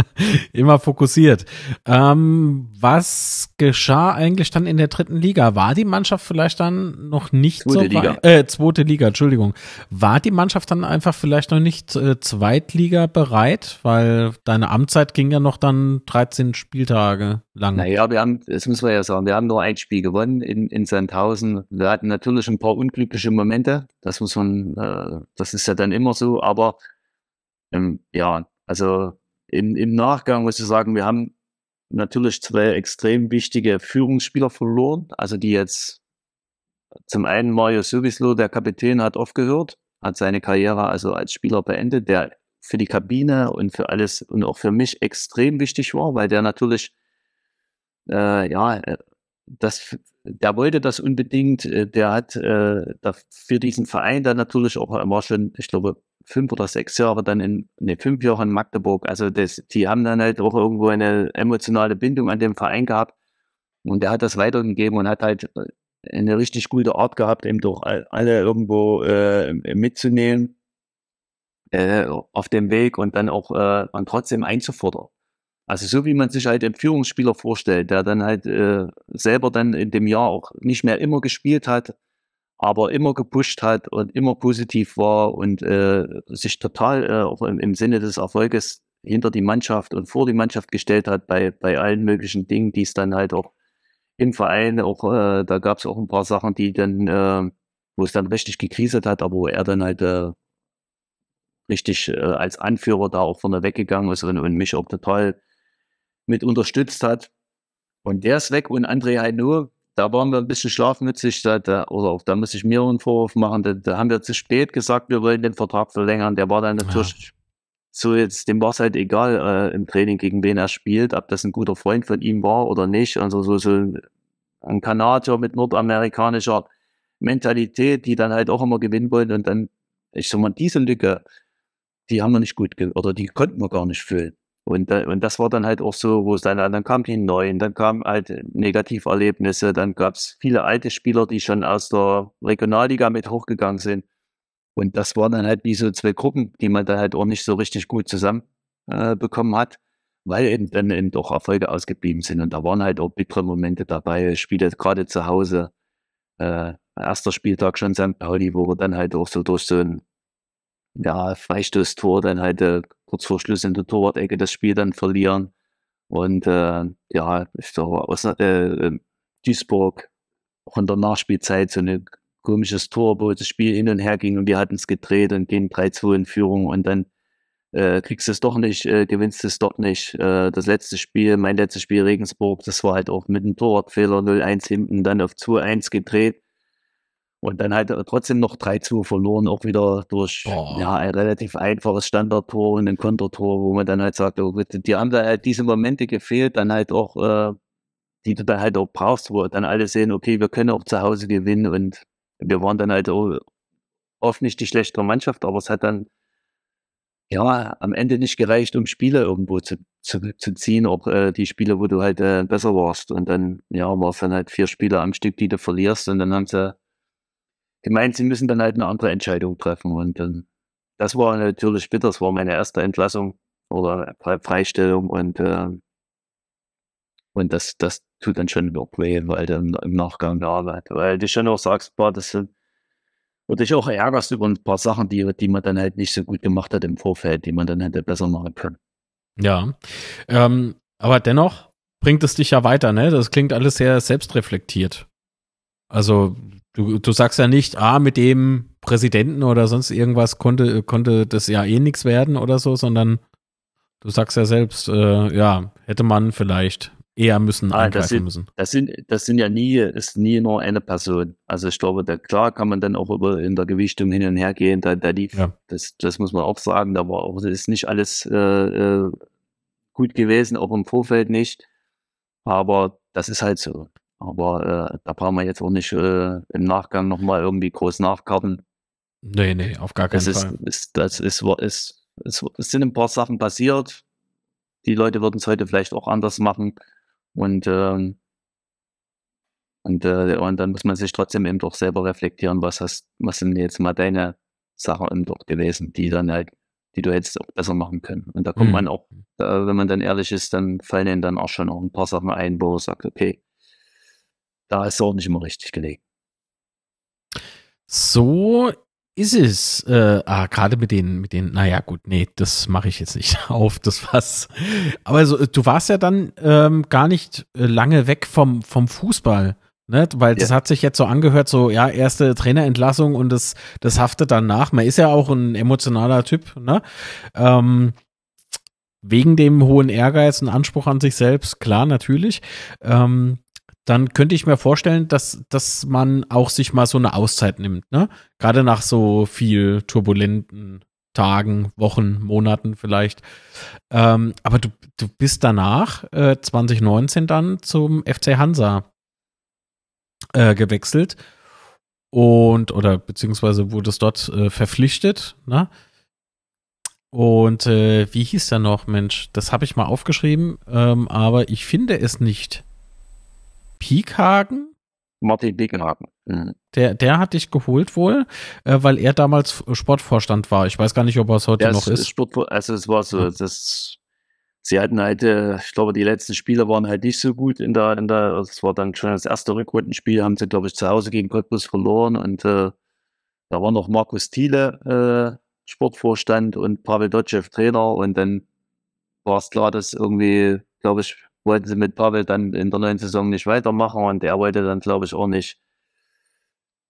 Immer fokussiert. Ähm, was geschah eigentlich dann in der dritten Liga? War die Mannschaft vielleicht dann noch nicht zweite so Liga. Äh, zweite Liga, Entschuldigung. War die Mannschaft dann einfach vielleicht noch nicht äh, Zweitliga bereit? Weil deine Amtszeit ging ja noch dann 13 Spieltage lang. Naja, wir haben, das muss man ja sagen, wir haben nur ein Spiel gewonnen in, in Sandhausen. Wir hatten natürlich ein paar unglückliche Momente. Das muss man, äh, das ist ja dann immer so, aber ähm, ja, also im, im Nachgang muss ich sagen, wir haben natürlich zwei extrem wichtige Führungsspieler verloren. Also die jetzt zum einen Mario Subislo, der Kapitän, hat aufgehört, hat seine Karriere also als Spieler beendet, der für die Kabine und für alles und auch für mich extrem wichtig war, weil der natürlich äh, ja äh, das der wollte das unbedingt, äh, der hat äh, für diesen Verein dann natürlich auch, er war schon, ich glaube, fünf oder sechs Jahre dann in, ne, fünf Jahre in Magdeburg. Also das, die haben dann halt auch irgendwo eine emotionale Bindung an dem Verein gehabt. Und der hat das weitergegeben und hat halt äh, eine richtig gute Art gehabt, eben doch alle irgendwo äh, mitzunehmen äh, auf dem Weg und dann auch äh, und trotzdem einzufordern. Also so wie man sich halt den Führungsspieler vorstellt, der dann halt äh, selber dann in dem Jahr auch nicht mehr immer gespielt hat, aber immer gepusht hat und immer positiv war und äh, sich total äh, auch im, im, Sinne des Erfolges hinter die Mannschaft und vor die Mannschaft gestellt hat bei, bei allen möglichen Dingen, die es dann halt auch im Verein auch, äh, da gab es auch ein paar Sachen, die dann, äh, wo es dann richtig gekriselt hat, aber wo er dann halt äh, richtig äh, als Anführer da auch vorne weggegangen ist und, und mich auch total mit unterstützt hat. Und der ist weg und André Heino, da waren wir ein bisschen schlafmützig, da, da, oder da muss ich mir einen Vorwurf machen, da, da, haben wir zu spät gesagt, wir wollen den Vertrag verlängern, der war dann natürlich ja. so jetzt, dem war es halt egal äh, im Training, gegen wen er spielt, ob das ein guter Freund von ihm war oder nicht, also so, so ein Kanadier mit nordamerikanischer Mentalität, die dann halt auch immer gewinnen wollen und dann, ich sag mal, diese Lücke, die haben wir nicht gut, oder die konnten wir gar nicht füllen. Und, und das war dann halt auch so, wo es dann, dann kam die neuen, dann kamen halt Negativerlebnisse, dann gab es viele alte Spieler, die schon aus der Regionalliga mit hochgegangen sind. Und das waren dann halt wie so zwei Gruppen, die man dann halt auch nicht so richtig gut zusammenbekommen äh, hat, weil eben dann eben doch Erfolge ausgeblieben sind. Und da waren halt auch bittere Momente dabei. Spiele gerade zu Hause, äh, erster Spieltag schon St. Pauli, wo wir dann halt auch so durch so ein ja, Freistoßtor, dann halt äh, kurz vor Schluss in der Torwart-Ecke das Spiel dann verlieren. Und äh, ja, ich glaube, aus äh, ähm, Duisburg auch in der Nachspielzeit so ein komisches Tor, wo das Spiel hin und her ging und wir hatten es gedreht und gehen 3-2 in Führung und dann äh, kriegst du es doch nicht, äh, gewinnst es doch nicht. Äh, das letzte Spiel, mein letztes Spiel Regensburg, das war halt auch mit einem Torwartfehler 0-1 hinten, dann auf 2-1 gedreht und dann halt trotzdem noch 3-2 verloren, auch wieder durch ja, ein relativ einfaches Standardtor und ein Kontertor, wo man dann halt sagt, oh, die haben da halt diese Momente gefehlt, dann halt auch, äh, die du dann halt auch brauchst, wo dann alle sehen, okay, wir können auch zu Hause gewinnen und wir waren dann halt auch oft nicht die schlechtere Mannschaft, aber es hat dann ja am Ende nicht gereicht, um Spiele irgendwo zu, zu, zu ziehen, auch äh, die Spiele, wo du halt äh, besser warst. Und dann, ja, war es dann halt vier Spiele am Stück, die du verlierst und dann haben sie ich sie müssen dann halt eine andere Entscheidung treffen. Und dann, das war natürlich bitter. Das war meine erste Entlassung oder Freistellung. Und, äh, und das, das tut dann schon auch weh, weil du im, im Nachgang der Arbeit, weil du schon auch sagst, boah, das sind, und dich auch ärgerst über ein paar Sachen, die, die man dann halt nicht so gut gemacht hat im Vorfeld, die man dann hätte besser machen können. Ja, ähm, aber dennoch bringt es dich ja weiter, ne? Das klingt alles sehr selbstreflektiert. Also Du, du sagst ja nicht, ah, mit dem Präsidenten oder sonst irgendwas konnte, konnte das ja eh nichts werden oder so, sondern du sagst ja selbst, äh, ja, hätte man vielleicht eher müssen, Nein, das sind, müssen. Das sind, das sind ja nie, ist nie nur eine Person. Also ich glaube, da, klar kann man dann auch über in der Gewichtung hin und her gehen. Da, da lief, ja. das, das muss man auch sagen, da war auch, das ist nicht alles äh, äh, gut gewesen, auch im Vorfeld nicht. Aber das ist halt so. Aber äh, da brauchen wir jetzt auch nicht äh, im Nachgang nochmal irgendwie groß nachkarten. Nee, nee, auf gar keinen das Fall. Ist, ist, das ist, ist, ist, es sind ein paar Sachen passiert. Die Leute würden es heute vielleicht auch anders machen. Und, ähm, und, äh, und dann muss man sich trotzdem eben doch selber reflektieren, was, hast, was sind jetzt mal deine Sachen eben dort gewesen, die dann halt, die du jetzt auch besser machen können. Und da kommt mhm. man auch, äh, wenn man dann ehrlich ist, dann fallen einem dann auch schon auch ein paar Sachen ein, wo man sagt, okay, da ist nicht immer richtig gelegen. So ist es. Äh, ah, Gerade mit den, mit den, naja, gut, nee, das mache ich jetzt nicht auf, das was. Aber so, du warst ja dann ähm, gar nicht äh, lange weg vom, vom Fußball. Ne? Weil ja. das hat sich jetzt so angehört, so ja, erste Trainerentlassung und das, das haftet danach. Man ist ja auch ein emotionaler Typ, ne? Ähm, wegen dem hohen Ehrgeiz und Anspruch an sich selbst, klar, natürlich. Ähm, dann könnte ich mir vorstellen, dass, dass man auch sich mal so eine Auszeit nimmt, ne? Gerade nach so viel turbulenten Tagen, Wochen, Monaten vielleicht. Ähm, aber du, du bist danach, äh, 2019 dann zum FC Hansa äh, gewechselt und oder beziehungsweise wurdest dort äh, verpflichtet, ne? Und äh, wie hieß der noch, Mensch? Das habe ich mal aufgeschrieben, ähm, aber ich finde es nicht. Piekhagen? Martin Piekhagen. Mhm. Der, der hat dich geholt wohl, äh, weil er damals Sportvorstand war. Ich weiß gar nicht, ob er es heute der noch ist. ist. also es war so, das, sie hatten halt, äh, ich glaube, die letzten Spiele waren halt nicht so gut in der, in der, also es war dann schon das erste Rückrundenspiel, haben sie, glaube ich, zu Hause gegen Cottbus verloren und äh, da war noch Markus Thiele äh, Sportvorstand und Pavel Dotschew Trainer und dann war es klar, dass irgendwie, glaube ich, wollten sie mit Pavel dann in der neuen Saison nicht weitermachen und er wollte dann, glaube ich, auch nicht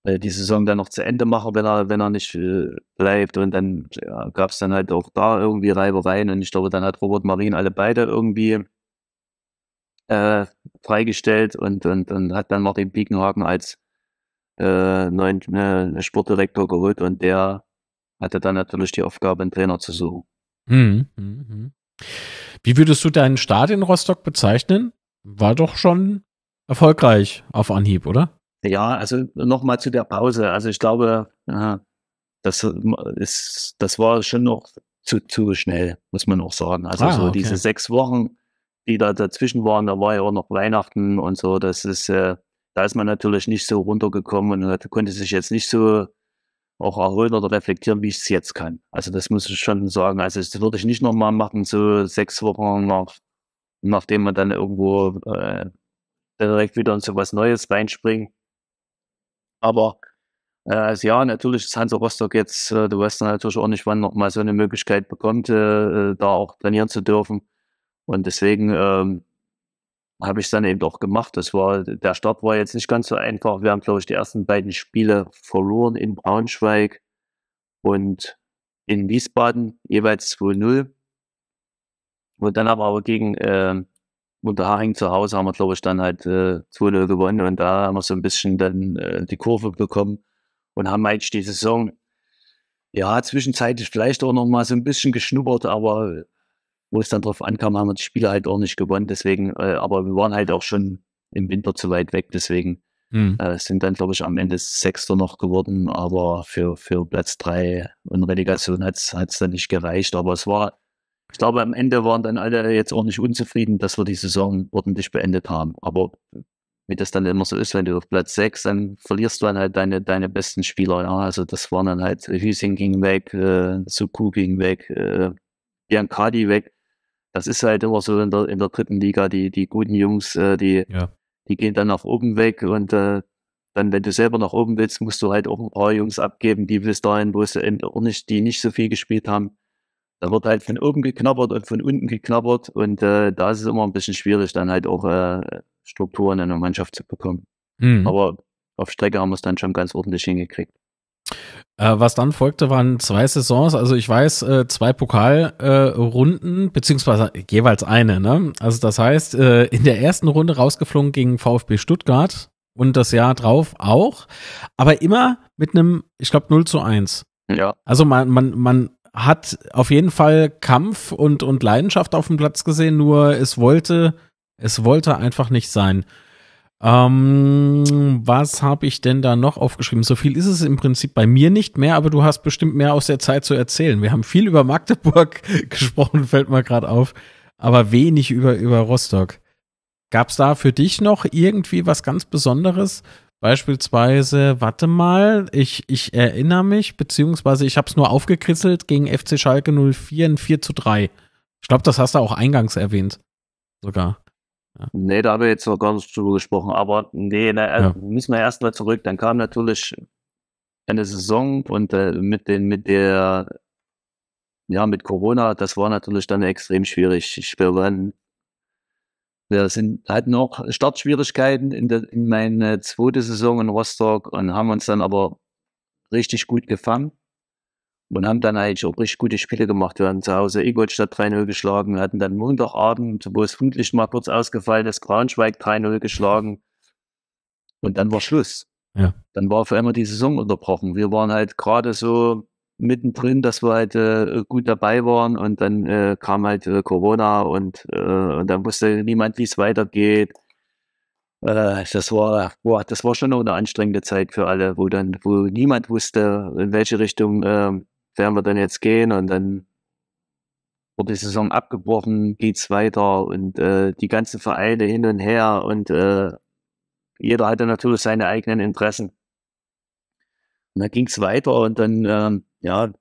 äh, die Saison dann noch zu Ende machen, wenn er, wenn er nicht äh, bleibt. Und dann ja, gab es dann halt auch da irgendwie Reibereien. Und ich glaube, dann hat Robert Marin alle beide irgendwie äh, freigestellt und, und, und hat dann Martin Piekenhagen als äh, neuen Sportdirektor geholt. Und der hatte dann natürlich die Aufgabe, einen Trainer zu suchen. Mhm. Mhm. mhm. Wie würdest du deinen Start in Rostock bezeichnen? War doch schon erfolgreich auf Anhieb, oder? Ja, also nochmal zu der Pause. Also ich glaube, das ist, das war schon noch zu, zu schnell, muss man auch sagen. Also ah, so okay. diese sechs Wochen, die da dazwischen waren, da war ja auch noch Weihnachten und so. Das ist, äh, da ist man natürlich nicht so runtergekommen und konnte sich jetzt nicht so auch erholen oder reflektieren, wie ich es jetzt kann. Also das muss ich schon sagen. Also das würde ich nicht nochmal machen, so sechs Wochen nach, nachdem man dann irgendwo äh, direkt wieder in so was Neues reinspringt. Aber äh, also ja, natürlich ist Hansa Rostock jetzt, äh, du weißt natürlich auch nicht, wann nochmal so eine Möglichkeit bekommt, äh, äh, da auch trainieren zu dürfen. Und deswegen, ähm, habe ich dann eben auch gemacht. Das war, der Start war jetzt nicht ganz so einfach. Wir haben, glaube ich, die ersten beiden Spiele verloren in Braunschweig und in Wiesbaden, jeweils 2-0. Und dann haben wir aber gegen äh, Unterhaching zu Hause, haben wir, glaube ich, dann halt äh, 2-0 gewonnen und da haben wir so ein bisschen dann äh, die Kurve bekommen und haben eigentlich die Saison, ja, zwischenzeitlich vielleicht auch noch mal so ein bisschen geschnuppert, aber wo es dann drauf ankam, haben wir die Spiele halt auch nicht gewonnen. Deswegen, äh, aber wir waren halt auch schon im Winter zu weit weg. Deswegen hm. äh, sind dann, glaube ich, am Ende Sechster noch geworden. Aber für, für Platz drei und Relegation hat es dann nicht gereicht. Aber es war, ich glaube, am Ende waren dann alle jetzt auch nicht unzufrieden, dass wir die Saison ordentlich beendet haben. Aber wie das dann immer so ist, wenn du auf Platz 6, dann verlierst du dann halt deine, deine besten Spieler. Ja, also das waren dann halt Hüsing ging weg, äh, Suku ging weg, äh, Biancardi weg das ist halt immer so in der, in der dritten Liga, die, die guten Jungs, äh, die, ja. die gehen dann nach oben weg und äh, dann, wenn du selber nach oben willst, musst du halt auch ein paar Jungs abgeben, die bis dahin, wo sie nicht, die nicht so viel gespielt haben. Da wird halt von oben geknabbert und von unten geknabbert und äh, da ist es immer ein bisschen schwierig, dann halt auch äh, Strukturen in einer Mannschaft zu bekommen. Mhm. Aber auf Strecke haben wir es dann schon ganz ordentlich hingekriegt. Äh, was dann folgte, waren zwei Saisons. Also ich weiß, äh, zwei Pokalrunden, äh, beziehungsweise jeweils eine. Ne? Also das heißt, in der ersten Runde rausgeflogen gegen VfB Stuttgart und das Jahr drauf auch. Aber immer mit einem, ich glaube, 0 zu 1. Ja. Also man, man, man hat auf jeden Fall Kampf und, und Leidenschaft auf dem Platz gesehen, nur es wollte, es wollte einfach nicht sein. Ähm, was habe ich denn da noch aufgeschrieben? So viel ist es im Prinzip bei mir nicht mehr, aber du hast bestimmt mehr aus der Zeit zu erzählen. Wir haben viel über Magdeburg gesprochen, fällt mir gerade auf, aber wenig über, über Rostock. Gab es da für dich noch irgendwie was ganz Besonderes? Beispielsweise, warte mal, ich, ich erinnere mich, beziehungsweise ich habe es nur aufgekritzelt gegen FC Schalke 04 in 4 zu 3. Ich glaube, das hast du auch eingangs erwähnt. Sogar. Ja. Nee, da habe ich jetzt noch gar nicht drüber gesprochen. Aber nee, na, äh, ja. müssen wir erstmal zurück. Dann kam natürlich eine Saison und äh, mit den, mit der, ja, mit Corona, das war natürlich dann extrem schwierig. Ich bin wir sind, hatten auch Startschwierigkeiten in, der, in meine zweite Saison in Rostock und haben uns dann aber richtig gut gefangen und haben dann eigentlich auch richtig gute Spiele gemacht. Wir haben zu Hause Ingolstadt 3-0 geschlagen, hatten dann Montagabend, wo es Flutlicht mal kurz ausgefallen ist, Braunschweig 3-0 geschlagen und dann war Schluss. Ja. Dann war für immer die Saison unterbrochen. Wir waren halt gerade so mittendrin, dass wir halt äh, gut dabei waren und dann äh, kam halt äh, Corona und, äh, und dann wusste niemand, wie es weitergeht äh, das war, boah, das war schon eine anstrengende Zeit für alle, wo dann, wo niemand wusste, in welche Richtung ähm, werden wir dann jetzt gehen? Und dann wurde die Saison abgebrochen, geht's weiter und äh, die ganzen Vereine hin und her und äh, jeder hatte natürlich seine eigenen Interessen. Und dann ging es weiter und dann, ähm, ja,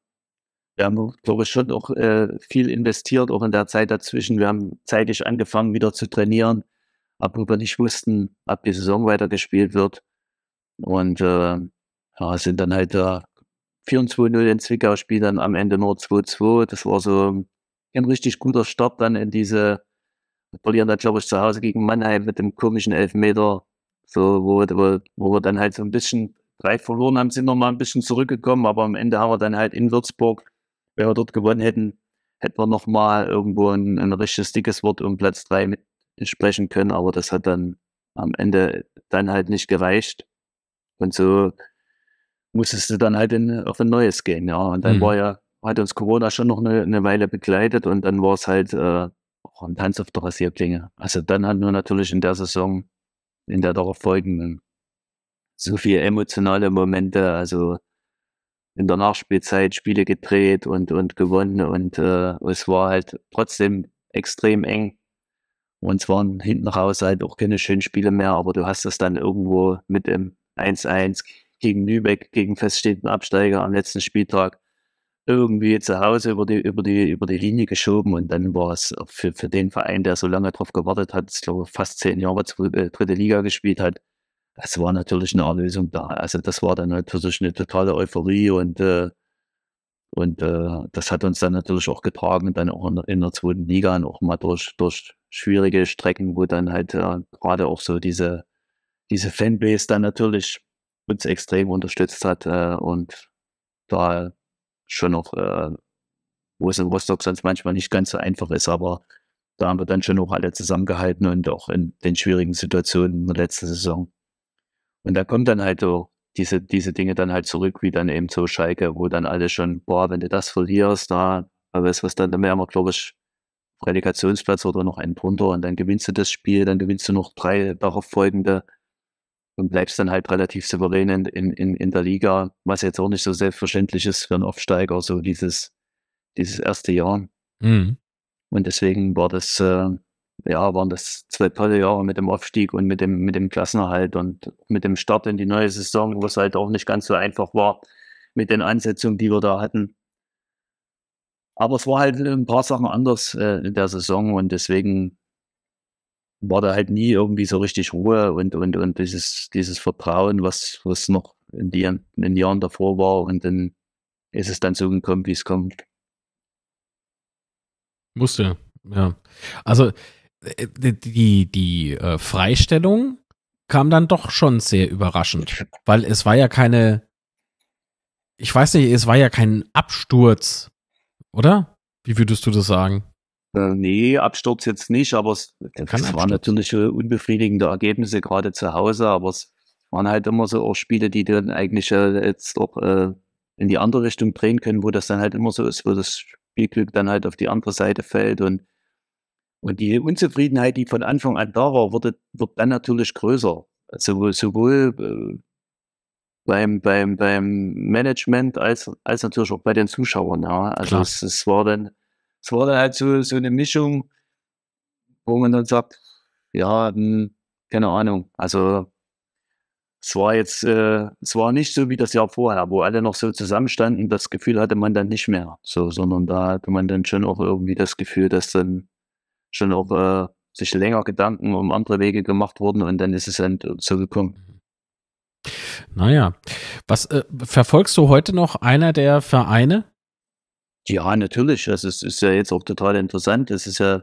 wir haben, glaube ich, schon auch äh, viel investiert, auch in der Zeit dazwischen. Wir haben zeitig angefangen, wieder zu trainieren, obwohl wir nicht wussten, ob die Saison weitergespielt wird. Und äh, ja, sind dann halt da 4-2-0 in Zwickau spielt dann am Ende nur 2-2. Das war so ein richtig guter Start dann in diese, verlieren dann glaube ich zu Hause gegen Mannheim mit dem komischen Elfmeter, so, wo, wo, wo wir dann halt so ein bisschen drei verloren haben, sind nochmal ein bisschen zurückgekommen, aber am Ende haben wir dann halt in Würzburg, wenn wir dort gewonnen hätten, hätten wir nochmal irgendwo ein, ein richtiges dickes Wort um Platz 3 mit sprechen können, aber das hat dann am Ende dann halt nicht gereicht. Und so musstest du dann halt in, auf ein neues gehen, ja. Und dann mhm. war ja, hat uns Corona schon noch eine, eine Weile begleitet und dann war es halt äh, auch ein Tanz auf der Rasierklinge. Also dann hatten wir natürlich in der Saison, in der darauf folgenden, so viele emotionale Momente, also in der Nachspielzeit Spiele gedreht und, und gewonnen und äh, es war halt trotzdem extrem eng. Und zwar hinten raus halt auch keine schönen Spiele mehr, aber du hast das dann irgendwo mit dem 1-1 gegen Lübeck, gegen feststehenden Absteiger am letzten Spieltag irgendwie zu Hause über die, über die, über die Linie geschoben und dann war es für, für den Verein, der so lange darauf gewartet hat, ich glaube fast zehn Jahre äh, dritte Liga gespielt hat, das war natürlich eine Erlösung da. Also das war dann natürlich eine totale Euphorie und äh, und äh, das hat uns dann natürlich auch getragen, dann auch in, der, in der zweiten Liga und auch mal durch, durch schwierige Strecken, wo dann halt äh, gerade auch so diese, diese Fanbase dann natürlich uns extrem unterstützt hat äh, und da schon noch, äh, wo es in Rostock sonst manchmal nicht ganz so einfach ist, aber da haben wir dann schon noch alle zusammengehalten und auch in den schwierigen Situationen in der letzten Saison. Und da kommt dann halt so diese, diese Dinge dann halt zurück, wie dann eben so Schalke, wo dann alle schon, boah, wenn du das verlierst, da, aber es was dann, dann wären wir, glaube ich, Relegationsplatz oder noch einen drunter und dann gewinnst du das Spiel, dann gewinnst du noch drei darauf folgende und bleibst dann halt relativ souverän in, in, in der Liga, was jetzt auch nicht so selbstverständlich ist für einen Aufsteiger, so dieses, dieses erste Jahr. Mhm. Und deswegen war das, äh, ja, waren das zwei tolle Jahre mit dem Aufstieg und mit dem, mit dem Klassenerhalt und mit dem Start in die neue Saison, wo es halt auch nicht ganz so einfach war mit den Ansetzungen, die wir da hatten. Aber es war halt ein paar Sachen anders äh, in der Saison und deswegen war da halt nie irgendwie so richtig Ruhe und, und, und dieses, dieses Vertrauen, was, was noch in, die, in den Jahren davor war. Und dann ist es dann so gekommen, wie es kommt. Musste, ja. Also äh, die, die, die äh, Freistellung kam dann doch schon sehr überraschend, weil es war ja keine, ich weiß nicht, es war ja kein Absturz, oder? Wie würdest du das sagen? Äh, nee, Absturz jetzt nicht, aber es, es waren natürlich äh, unbefriedigende Ergebnisse, gerade zu Hause, aber es waren halt immer so auch Spiele, die dann eigentlich äh, jetzt auch in die andere Richtung drehen können, wo das dann halt immer so ist, wo das Spielglück dann halt auf die andere Seite fällt und, und die Unzufriedenheit, die von Anfang an da war, wurde, wird dann natürlich größer. Also sowohl äh, beim, beim, beim Management als, als natürlich auch bei den Zuschauern. Ja. Also es, es, war dann es war dann halt so, so eine Mischung, wo man dann sagt, ja, mh, hm, keine Ahnung. Also es war jetzt, äh, es war nicht so wie das Jahr vorher, wo alle noch so zusammenstanden. Das Gefühl hatte man dann nicht mehr, so, sondern da hatte man dann schon auch irgendwie das Gefühl, dass dann schon auch äh, sich länger Gedanken um andere Wege gemacht wurden und dann ist es dann so gekommen. Naja, was äh, verfolgst du heute noch einer der Vereine, ja, natürlich. Also es ist ja jetzt auch total interessant. Es ist ja,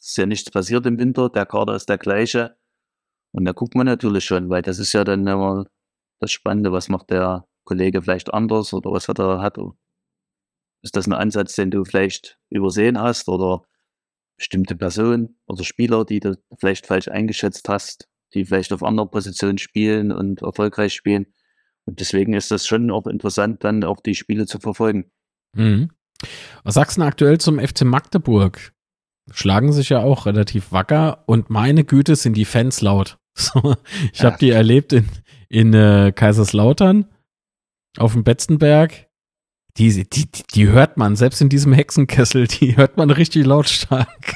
ist ja nichts passiert im Winter. Der Kader ist der gleiche. Und da guckt man natürlich schon, weil das ist ja dann immer das Spannende. Was macht der Kollege vielleicht anders oder was hat er hat? Ist das ein Ansatz, den du vielleicht übersehen hast oder bestimmte Personen oder Spieler, die du vielleicht falsch eingeschätzt hast, die vielleicht auf anderen Positionen spielen und erfolgreich spielen? Und deswegen ist das schon auch interessant, dann auch die Spiele zu verfolgen. Mhm. Was sagst du aktuell zum FC Magdeburg? Schlagen sich ja auch relativ wacker und meine Güte sind die Fans laut. So, ich ja. habe die erlebt in, in äh, Kaiserslautern auf dem Betzenberg. Die, die, die hört man, selbst in diesem Hexenkessel, die hört man richtig lautstark.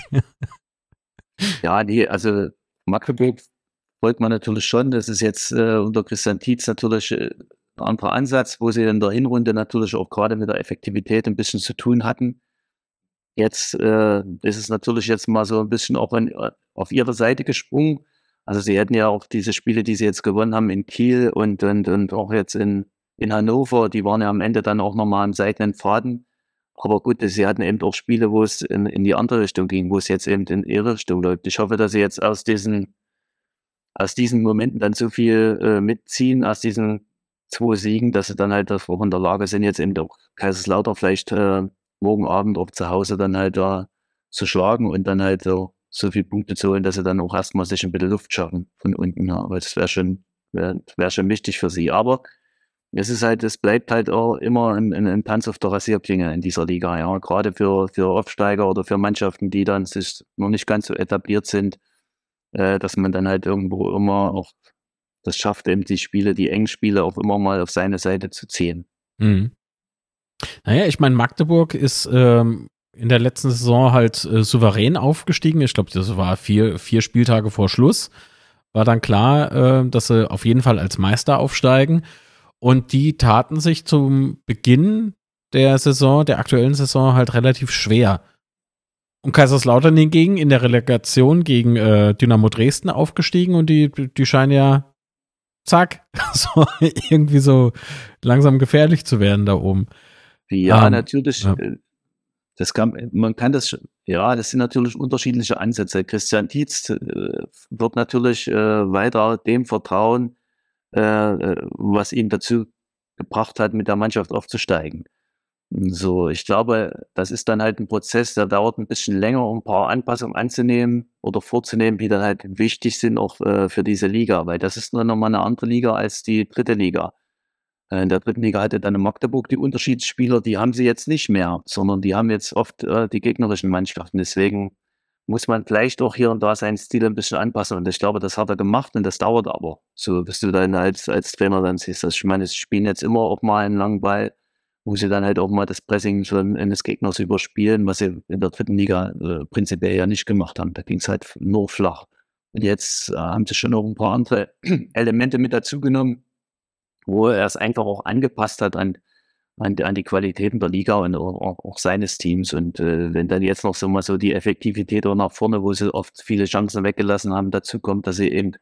ja, die, also Magdeburg folgt man natürlich schon. Das ist jetzt äh, unter Christian Tietz natürlich äh, ein anderer Ansatz, wo sie in der Hinrunde natürlich auch gerade mit der Effektivität ein bisschen zu tun hatten. Jetzt äh, ist es natürlich jetzt mal so ein bisschen auch in, äh, auf ihre Seite gesprungen. Also sie hätten ja auch diese Spiele, die sie jetzt gewonnen haben in Kiel und, und, und auch jetzt in, in Hannover, die waren ja am Ende dann auch nochmal im seidenen Faden. Aber gut, sie hatten eben auch Spiele, wo es in, in die andere Richtung ging, wo es jetzt eben in ihre Richtung läuft. Ich hoffe, dass sie jetzt aus diesen, aus diesen Momenten dann so viel äh, mitziehen, aus diesen zwei Siegen, dass sie dann halt das in der Lage sind, jetzt eben doch Kaiserslautern vielleicht äh, morgen Abend auch zu Hause dann halt da zu schlagen und dann halt so, so viele Punkte zu holen, dass sie dann auch erstmal sich ein bisschen Luft schaffen von unten her. Weil das wäre schon, wäre wär schon wichtig für sie. Aber es ist halt, es bleibt halt auch immer ein, ein, ein Tanz auf der Rasierklinge in dieser Liga, ja. Gerade für, für Aufsteiger oder für Mannschaften, die dann sich noch nicht ganz so etabliert sind, äh, dass man dann halt irgendwo immer auch das schafft eben die Spiele, die engen Spiele auch immer mal auf seine Seite zu ziehen. Mhm. Naja, ich meine, Magdeburg ist ähm, in der letzten Saison halt äh, souverän aufgestiegen. Ich glaube, das war vier, vier Spieltage vor Schluss. War dann klar, äh, dass sie auf jeden Fall als Meister aufsteigen. Und die taten sich zum Beginn der Saison, der aktuellen Saison, halt relativ schwer. Und Kaiserslautern hingegen in der Relegation gegen äh, Dynamo Dresden aufgestiegen und die, die scheinen ja zack, so, irgendwie so langsam gefährlich zu werden da oben. Ja, um, ähm, natürlich. Ja. Äh, das kann, man kann das, ja, das sind natürlich unterschiedliche Ansätze. Christian Dietz äh, wird natürlich äh, weiter dem vertrauen, äh, äh, was ihn dazu gebracht hat, mit der Mannschaft aufzusteigen. So, ich glaube, das ist dann halt ein Prozess, der dauert ein bisschen länger, um ein paar Anpassungen anzunehmen oder vorzunehmen, die dann halt wichtig sind auch äh, für diese Liga, weil das ist dann nochmal eine andere Liga als die dritte Liga. Äh, in der dritten Liga hatte dann in Magdeburg die Unterschiedsspieler, die haben sie jetzt nicht mehr, sondern die haben jetzt oft äh, die gegnerischen Mannschaften. Deswegen muss man vielleicht auch hier und da seinen Stil ein bisschen anpassen. Und ich glaube, das hat er gemacht und das dauert aber. So bist du dann als, als Trainer, dann siehst du das. Ich meine, sie spielen jetzt immer auch mal einen langen Ball wo sie dann halt auch mal das Pressing schon eines Gegners überspielen, was sie in der dritten Liga äh, prinzipiell ja nicht gemacht haben. Da ging es halt nur flach. Und jetzt äh, haben sie schon noch ein paar andere Elemente mit dazugenommen, wo er es einfach auch angepasst hat an, an, an die Qualitäten der Liga und auch, auch seines Teams. Und äh, wenn dann jetzt noch so mal so die Effektivität auch nach vorne, wo sie oft viele Chancen weggelassen haben, dazu kommt, dass sie eben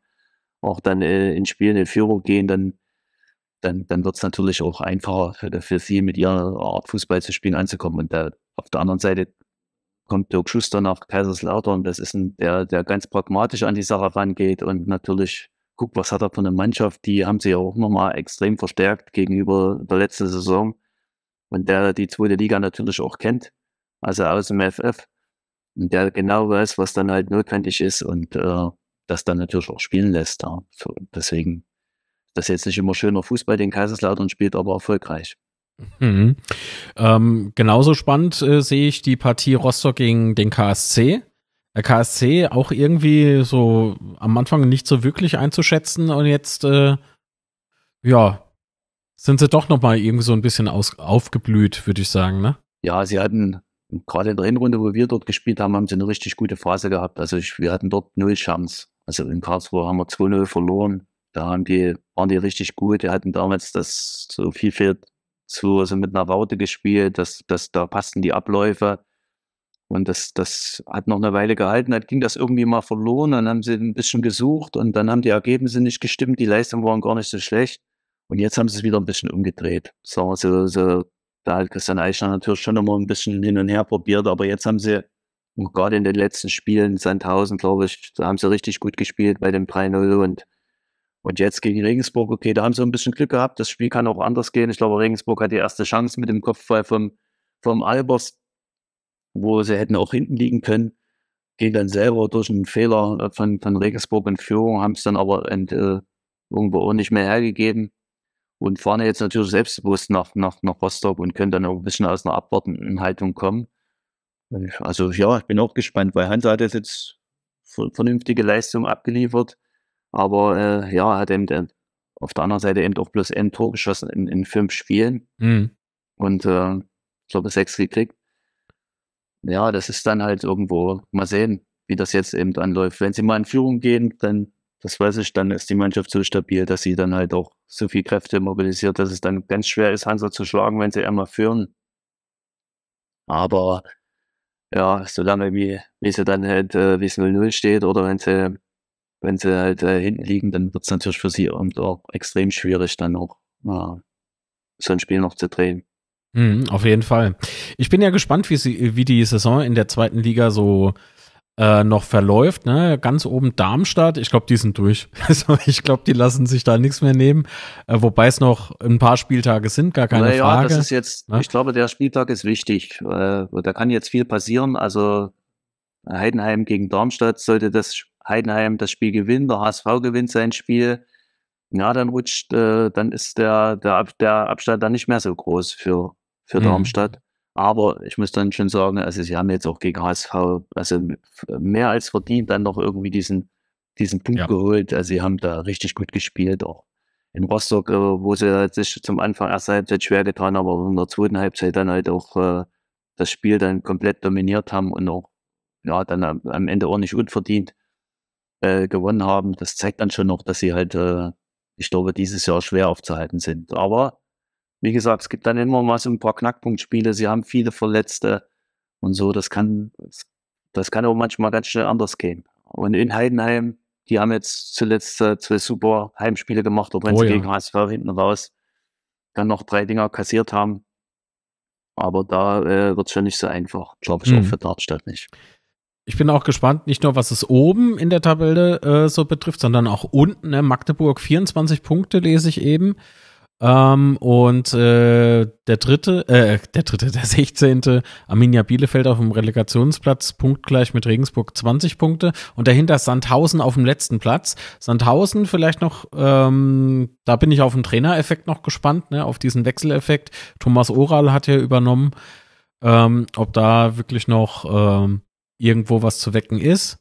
auch dann äh, in Spielen in Führung gehen, dann dann, dann wird es natürlich auch einfacher für, für sie mit ihrer Art Fußball zu spielen anzukommen. Und da, auf der anderen Seite kommt Dirk Schuster nach Kaiserslautern. Das ist ein, der, der ganz pragmatisch an die Sache rangeht und natürlich guckt, was hat er von einer Mannschaft. Die haben sich ja auch nochmal extrem verstärkt gegenüber der letzten Saison und der die zweite Liga natürlich auch kennt, also aus dem FF und der genau weiß, was dann halt notwendig ist und äh, das dann natürlich auch spielen lässt. Ja. Deswegen dass jetzt nicht immer schöner Fußball den Kaiserslautern spielt, aber erfolgreich. Mhm. Ähm, genauso spannend äh, sehe ich die Partie Rostock gegen den KSC. Der KSC auch irgendwie so am Anfang nicht so wirklich einzuschätzen und jetzt, äh, ja, sind sie doch nochmal irgendwie so ein bisschen aus, aufgeblüht, würde ich sagen, ne? Ja, sie hatten gerade in der Hinrunde, wo wir dort gespielt haben, haben sie eine richtig gute Phase gehabt. Also ich, wir hatten dort null Chance. Also in Karlsruhe haben wir 2-0 verloren. Da haben die, waren die richtig gut. Die hatten damals das so viel, viel zu, also mit einer Raute gespielt, dass, dass da passten die Abläufe. Und das, das hat noch eine Weile gehalten, dann ging das irgendwie mal verloren, dann haben sie ein bisschen gesucht und dann haben die Ergebnisse nicht gestimmt, die Leistungen waren gar nicht so schlecht. Und jetzt haben sie es wieder ein bisschen umgedreht. So, so, so, da hat Christian Eichner natürlich schon immer ein bisschen hin und her probiert, aber jetzt haben sie, gerade in den letzten Spielen, Sandhausen, glaube ich, da haben sie richtig gut gespielt bei dem 3-0 und und jetzt gegen Regensburg, okay, da haben sie ein bisschen Glück gehabt. Das Spiel kann auch anders gehen. Ich glaube, Regensburg hat die erste Chance mit dem Kopfball vom, vom Albers, wo sie hätten auch hinten liegen können. Gehen dann selber durch einen Fehler von, von Regensburg in Führung, haben es dann aber ent, äh, irgendwo auch nicht mehr hergegeben und fahren jetzt natürlich selbstbewusst nach, nach, nach Rostock und können dann auch ein bisschen aus einer abwartenden Haltung kommen. Also ja, ich bin auch gespannt, weil Hansa hat jetzt vernünftige Leistung abgeliefert. Aber äh, ja, er hat eben äh, auf der anderen Seite eben auch bloß ein Tor geschossen in, in fünf Spielen. Mhm. Und äh, ich glaube sechs gekriegt. Ja, das ist dann halt irgendwo, mal sehen, wie das jetzt eben anläuft. Wenn sie mal in Führung gehen, dann, das weiß ich, dann ist die Mannschaft so stabil, dass sie dann halt auch so viel Kräfte mobilisiert, dass es dann ganz schwer ist, Hansa zu schlagen, wenn sie einmal führen. Aber ja, solange wie, wie sie dann halt, äh, wie es 0-0 steht oder wenn sie wenn sie halt äh, hinten liegen, dann wird es natürlich für sie und auch extrem schwierig, dann auch äh, so ein Spiel noch zu drehen. Mhm, auf jeden Fall. Ich bin ja gespannt, wie, sie, wie die Saison in der zweiten Liga so äh, noch verläuft. Ne? Ganz oben Darmstadt, ich glaube, die sind durch. Also ich glaube, die lassen sich da nichts mehr nehmen. Äh, wobei es noch ein paar Spieltage sind, gar keine naja, Frage. Das ist jetzt, ja? Ne? ich glaube, der Spieltag ist wichtig. Äh, da kann jetzt viel passieren. Also Heidenheim gegen Darmstadt sollte das Heidenheim das Spiel gewinnt, der HSV gewinnt sein Spiel, ja, dann rutscht, äh, dann ist der, der, der Abstand dann nicht mehr so groß für, für mhm. Darmstadt. Aber ich muss dann schon sagen, also sie haben jetzt auch gegen HSV, also mehr als verdient, dann noch irgendwie diesen, diesen Punkt ja. geholt. Also sie haben da richtig gut gespielt, auch in Rostock, äh, wo sie halt sich zum Anfang erst Halbzeit schwer getan haben, aber in der zweiten Halbzeit dann halt auch äh, das Spiel dann komplett dominiert haben und auch ja, dann am, am Ende auch nicht unverdient äh, gewonnen haben, das zeigt dann schon noch, dass sie halt, äh, ich glaube, dieses Jahr schwer aufzuhalten sind. Aber wie gesagt, es gibt dann immer mal so ein paar Knackpunktspiele. Sie haben viele Verletzte und so. Das kann, das kann auch manchmal ganz schnell anders gehen. Und in Heidenheim, die haben jetzt zuletzt äh, zwei super Heimspiele gemacht, auch wenn oh, ja. gegen HSV hinten raus dann noch drei Dinger kassiert haben. Aber da äh, wird es schon nicht so einfach, glaube ich, hm. auch für Darmstadt nicht ich bin auch gespannt, nicht nur was es oben in der Tabelle äh, so betrifft, sondern auch unten. Ne? Magdeburg 24 Punkte lese ich eben. Ähm, und äh, der dritte, äh, der dritte, der 16. Arminia Bielefeld auf dem Relegationsplatz, punktgleich mit Regensburg 20 Punkte. Und dahinter Sandhausen auf dem letzten Platz. Sandhausen vielleicht noch, ähm, da bin ich auf den Trainereffekt noch gespannt, ne, auf diesen Wechseleffekt. Thomas Oral hat ja übernommen, ähm, ob da wirklich noch ähm, irgendwo was zu wecken ist.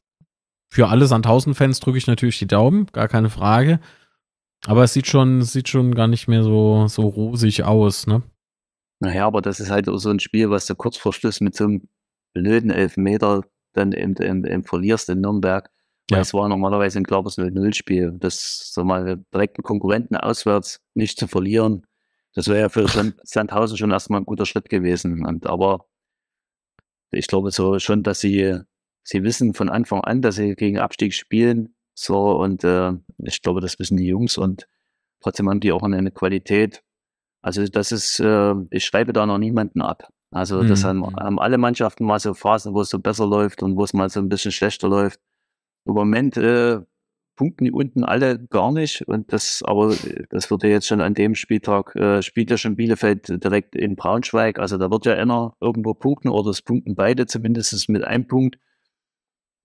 Für alle Sandhausen-Fans drücke ich natürlich die Daumen, gar keine Frage. Aber es sieht schon, sieht schon gar nicht mehr so, so rosig aus, ne? Naja, aber das ist halt so ein Spiel, was du kurz vor Schluss mit so einem blöden Elfmeter dann eben, eben, eben verlierst in Nürnberg. Ja. Es war normalerweise ein klares 0-0-Spiel. Das so mal direkten Konkurrenten auswärts nicht zu verlieren, das wäre ja für Sandhausen schon erstmal ein guter Schritt gewesen. Und, aber ich glaube so schon, dass sie, sie wissen von Anfang an, dass sie gegen Abstieg spielen. So, und äh, ich glaube, das wissen die Jungs und trotzdem haben die auch eine Qualität. Also, das ist, äh, ich schreibe da noch niemanden ab. Also, mhm. das haben, mhm. haben alle Mannschaften mal so Phasen, wo es so besser läuft und wo es mal so ein bisschen schlechter läuft. Im Moment äh, punkten die unten alle gar nicht. Und das, aber äh, das wird ja jetzt schon an dem Spieltag, äh, spielt ja schon Bielefeld direkt in Braunschweig. Also da wird ja einer irgendwo punkten oder es punkten beide zumindest mit einem Punkt.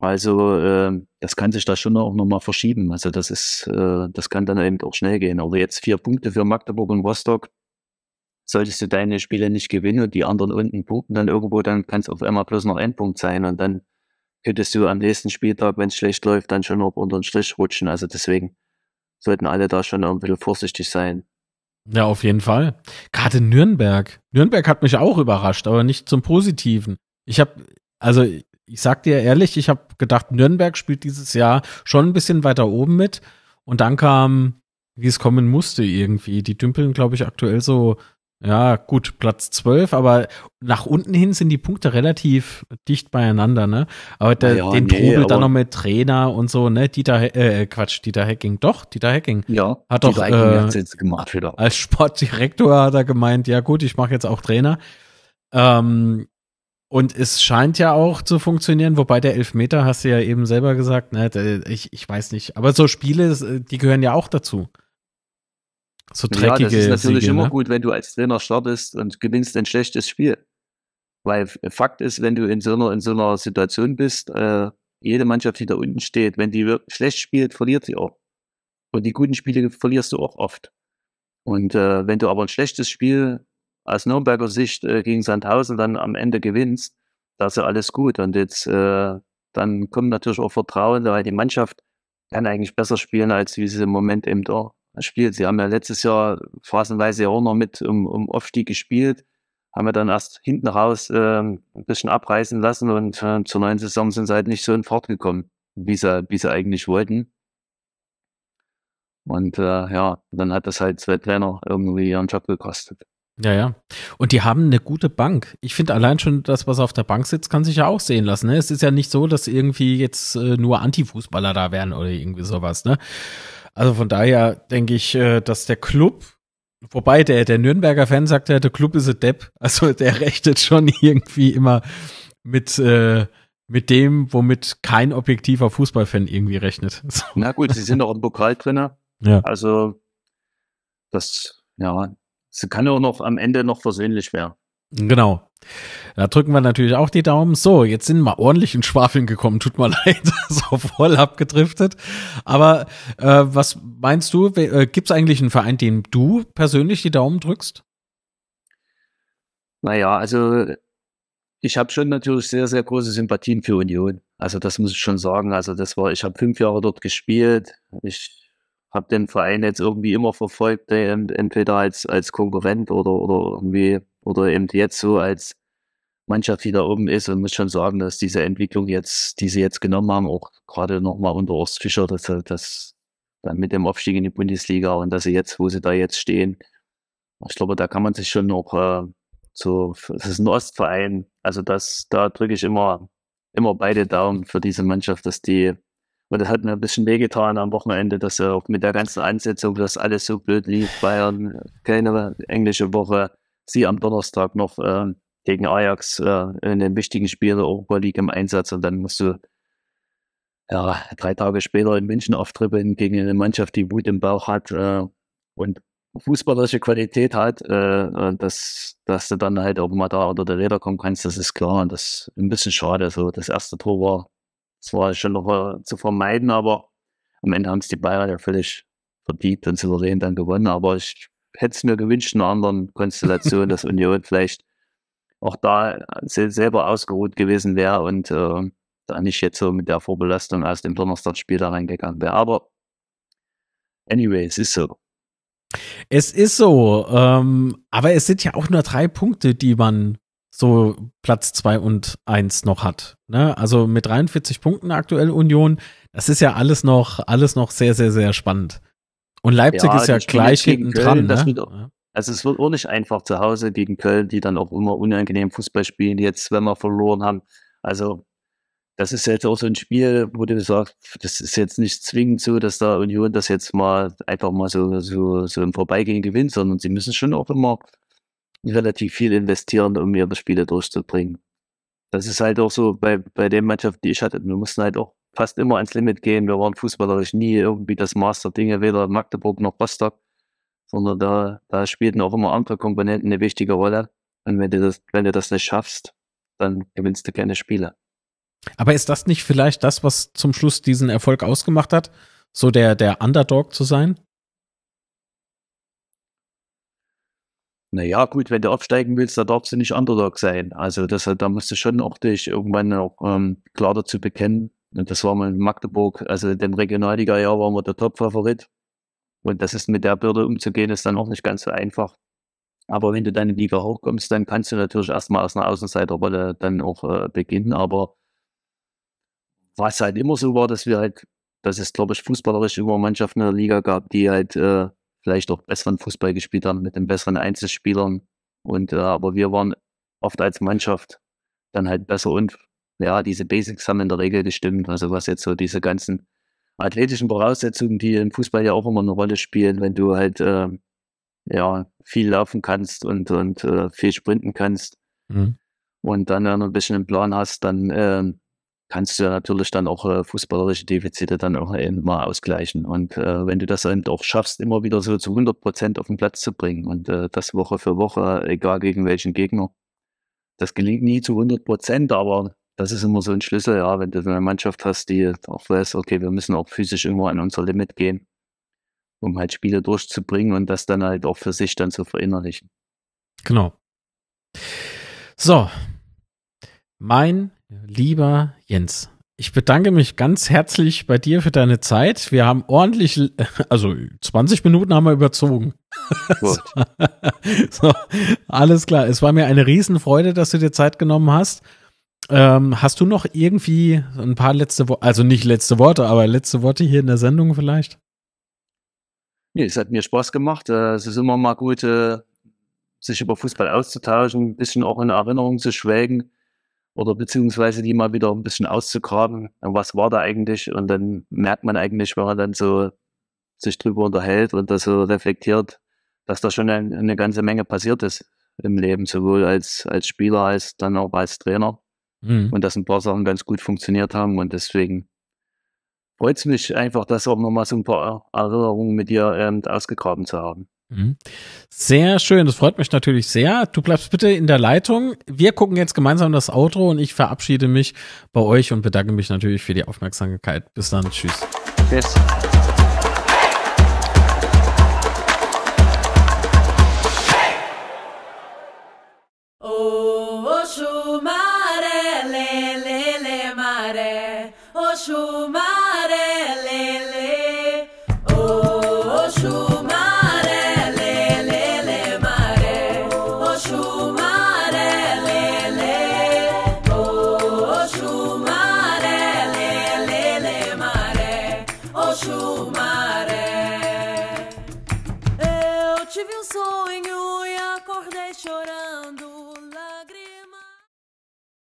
Also äh, das kann sich da schon auch nochmal verschieben. Also das ist, äh, das kann dann eben auch schnell gehen. Aber jetzt vier Punkte für Magdeburg und Rostock. Solltest du deine Spiele nicht gewinnen und die anderen unten punkten, dann irgendwo, dann kann es auf einmal bloß noch ein Punkt sein und dann könntest du am nächsten Spieltag, wenn es schlecht läuft, dann schon ob unter den Strich rutschen. Also deswegen sollten alle da schon ein bisschen vorsichtig sein. Ja, auf jeden Fall. Gerade Nürnberg. Nürnberg hat mich auch überrascht, aber nicht zum Positiven. Ich habe, also ich sag dir ehrlich, ich habe gedacht, Nürnberg spielt dieses Jahr schon ein bisschen weiter oben mit. Und dann kam, wie es kommen musste irgendwie. Die dümpeln, glaube ich, aktuell so ja, gut, Platz 12, aber nach unten hin sind die Punkte relativ dicht beieinander, ne? Aber der, ja, den nee, Trubel dann noch mit Trainer und so, ne? Dieter, äh, äh, Quatsch, Dieter Hacking, doch, Dieter Hacking. Ja, hat doch, äh, hat jetzt gemacht wieder. Als Sportdirektor hat er gemeint, ja gut, ich mache jetzt auch Trainer. Ähm, und es scheint ja auch zu funktionieren, wobei der Elfmeter, hast du ja eben selber gesagt, ne? Ich, ich weiß nicht, aber so Spiele, die gehören ja auch dazu. So dreckige ja, das ist natürlich Siege, immer ne? gut, wenn du als Trainer startest und gewinnst ein schlechtes Spiel. Weil äh, Fakt ist, wenn du in so einer, in so einer Situation bist, äh, jede Mannschaft, die da unten steht, wenn die schlecht spielt, verliert sie auch. Und die guten Spiele verlierst du auch oft. Und äh, wenn du aber ein schlechtes Spiel aus Nürnberger Sicht äh, gegen Sandhausen dann am Ende gewinnst, da ist ja alles gut. Und jetzt äh, dann kommt natürlich auch Vertrauen, weil die Mannschaft kann eigentlich besser spielen, als wie sie im Moment eben da spielt. Sie haben ja letztes Jahr phasenweise auch noch mit um, um Aufstieg gespielt, haben wir ja dann erst hinten raus äh, ein bisschen abreißen lassen und äh, zur neuen Saison sind sie halt nicht so in Fahrt gekommen, wie sie, wie sie eigentlich wollten. Und äh, ja, dann hat das halt zwei Trainer irgendwie ihren Job gekostet. Ja, ja. Und die haben eine gute Bank. Ich finde allein schon das, was auf der Bank sitzt, kann sich ja auch sehen lassen. Ne? Es ist ja nicht so, dass irgendwie jetzt äh, nur Antifußballer da wären oder irgendwie sowas. Ne? Also von daher denke ich, äh, dass der Club, wobei der, der Nürnberger Fan sagt der Club ist ein Depp. Also der rechnet schon irgendwie immer mit, äh, mit dem, womit kein objektiver Fußballfan irgendwie rechnet. Na gut, sie sind auch ein Pokal drin. Ja. Also das, ja, sie kann ja auch noch am Ende noch versöhnlich werden. Genau. Da drücken wir natürlich auch die Daumen. So, jetzt sind wir ordentlich in Schwafeln gekommen. Tut mir leid, so voll abgedriftet. Aber äh, was meinst du? Äh, Gibt es eigentlich einen Verein, dem du persönlich die Daumen drückst? Naja, also ich habe schon natürlich sehr, sehr große Sympathien für Union. Also das muss ich schon sagen. Also das war, ich habe fünf Jahre dort gespielt. Ich habe den Verein jetzt irgendwie immer verfolgt, entweder als, als Konkurrent oder, oder irgendwie oder eben jetzt so als Mannschaft, die da oben ist und muss schon sagen, dass diese Entwicklung jetzt, die sie jetzt genommen haben, auch gerade nochmal unter Horst Fischer, dass das dann mit dem Aufstieg in die Bundesliga und dass sie jetzt, wo sie da jetzt stehen, ich glaube, da kann man sich schon noch äh, so, es ist ein Ostverein, also das, da drücke ich immer, immer beide Daumen für diese Mannschaft, dass die, und das hat mir ein bisschen wehgetan am Wochenende, dass auch mit der ganzen Ansetzung, dass alles so blöd lief, Bayern, keine englische Woche, sie am Donnerstag noch äh, gegen Ajax äh, in den wichtigen Spielen der Europa League im Einsatz und dann musst du ja, drei Tage später in München auftrippeln gegen eine Mannschaft, die Wut im Bauch hat äh, und fußballerische Qualität hat, äh, dass, dass du dann halt auch mal da unter die Räder kommen kannst, das ist klar und das ist ein bisschen schade. So, das erste Tor war, das war schon noch äh, zu vermeiden, aber am Ende haben es die Bayern ja völlig verdient und souverän dann gewonnen, aber ich hätte es mir gewünscht, in einer anderen Konstellation, dass Union vielleicht auch da äh, selber ausgeruht gewesen wäre und äh, da nicht jetzt so mit der Vorbelastung aus dem Donnerstagsspiel da reingegangen wäre. Aber anyway, es ist so. Es ist so, ähm, aber es sind ja auch nur drei Punkte, die man so Platz zwei und eins noch hat. Ne? Also mit 43 Punkten aktuell Union, das ist ja alles noch, alles noch sehr, sehr, sehr spannend. Und Leipzig ja, ist ja gleich hinten dran. Ne? Mit, also es wird auch nicht einfach zu Hause gegen Köln, die dann auch immer unangenehm Fußball spielen, jetzt, wenn wir verloren haben. Also das ist jetzt auch so ein Spiel, wo du sagst, das ist jetzt nicht zwingend so, dass da Union das jetzt mal einfach mal so, so, so im Vorbeigehen gewinnt, sondern sie müssen schon auch immer relativ viel investieren, um ihre Spiele durchzubringen. Das ist halt auch so bei, bei den Mannschaft, die ich hatte. Wir mussten halt auch fast immer ans Limit gehen. Wir waren fußballerisch nie irgendwie das Master-Dinge, weder Magdeburg noch Rostock, sondern da, da spielten auch immer andere Komponenten eine wichtige Rolle. Und wenn du das, wenn du das nicht schaffst, dann gewinnst du keine Spiele. Aber ist das nicht vielleicht das, was zum Schluss diesen Erfolg ausgemacht hat? So der, der Underdog zu sein? Naja, gut, wenn du aufsteigen willst, da darfst du nicht Underdog sein. Also das, da musst du schon auch dich irgendwann auch ähm, klar dazu bekennen, und das war mal in Magdeburg, also in dem Regionalliga-Jahr waren wir der Top-Favorit. Und das ist mit der Bürde umzugehen, ist dann auch nicht ganz so einfach. Aber wenn du dann in die Liga hochkommst, dann kannst du natürlich erstmal aus einer Außenseiterrolle dann auch äh, beginnen. Aber was halt immer so war, dass wir halt, dass es, glaube ich, fußballerisch über Mannschaften in der Liga gab, die halt äh, vielleicht auch besseren Fußball gespielt haben, mit den besseren Einzelspielern. Und äh, aber wir waren oft als Mannschaft dann halt besser und ja, diese Basics haben in der Regel gestimmt. Also was jetzt so diese ganzen athletischen Voraussetzungen, die im Fußball ja auch immer eine Rolle spielen, wenn du halt äh, ja viel laufen kannst und, und äh, viel sprinten kannst mhm. und dann, wenn äh, du ein bisschen einen Plan hast, dann äh, kannst du ja natürlich dann auch äh, fußballerische Defizite dann auch eben mal ausgleichen. Und äh, wenn du das eben auch schaffst, immer wieder so zu 100 Prozent auf den Platz zu bringen und das Woche für Woche, egal gegen welchen Gegner, das gelingt nie zu 100 Prozent, aber das ist immer so ein Schlüssel, ja, wenn du eine Mannschaft hast, die auch weiß, okay, wir müssen auch physisch irgendwo an unser Limit gehen, um halt Spiele durchzubringen und das dann halt auch für sich dann zu verinnerlichen. Genau. So, mein lieber Jens, ich bedanke mich ganz herzlich bei dir für deine Zeit. Wir haben ordentlich, also 20 Minuten haben wir überzogen. Gut. so, alles klar. Es war mir eine Riesenfreude, dass du dir Zeit genommen hast. Ähm, hast du noch irgendwie ein paar letzte Worte, also nicht letzte Worte, aber letzte Worte hier in der Sendung vielleicht? Nee, es hat mir Spaß gemacht. Äh, es ist immer mal gut, äh, sich über Fußball auszutauschen, ein bisschen auch in Erinnerung zu schwelgen oder beziehungsweise die mal wieder ein bisschen auszugraben. Was war da eigentlich? Und dann merkt man eigentlich, wenn man dann so sich drüber unterhält und das so reflektiert, dass da schon eine, ganze Menge passiert ist im Leben, sowohl als, als Spieler als dann auch als Trainer. Mhm. Und dass ein paar Sachen ganz gut funktioniert haben. Und deswegen freut es mich einfach, dass auch nochmal so ein paar Erinnerungen mit dir ähm, ausgegraben zu haben. Mhm. Sehr schön, das freut mich natürlich sehr. Du bleibst bitte in der Leitung. Wir gucken jetzt gemeinsam das Outro und ich verabschiede mich bei euch und bedanke mich natürlich für die Aufmerksamkeit. Bis dann, tschüss. Tschüss.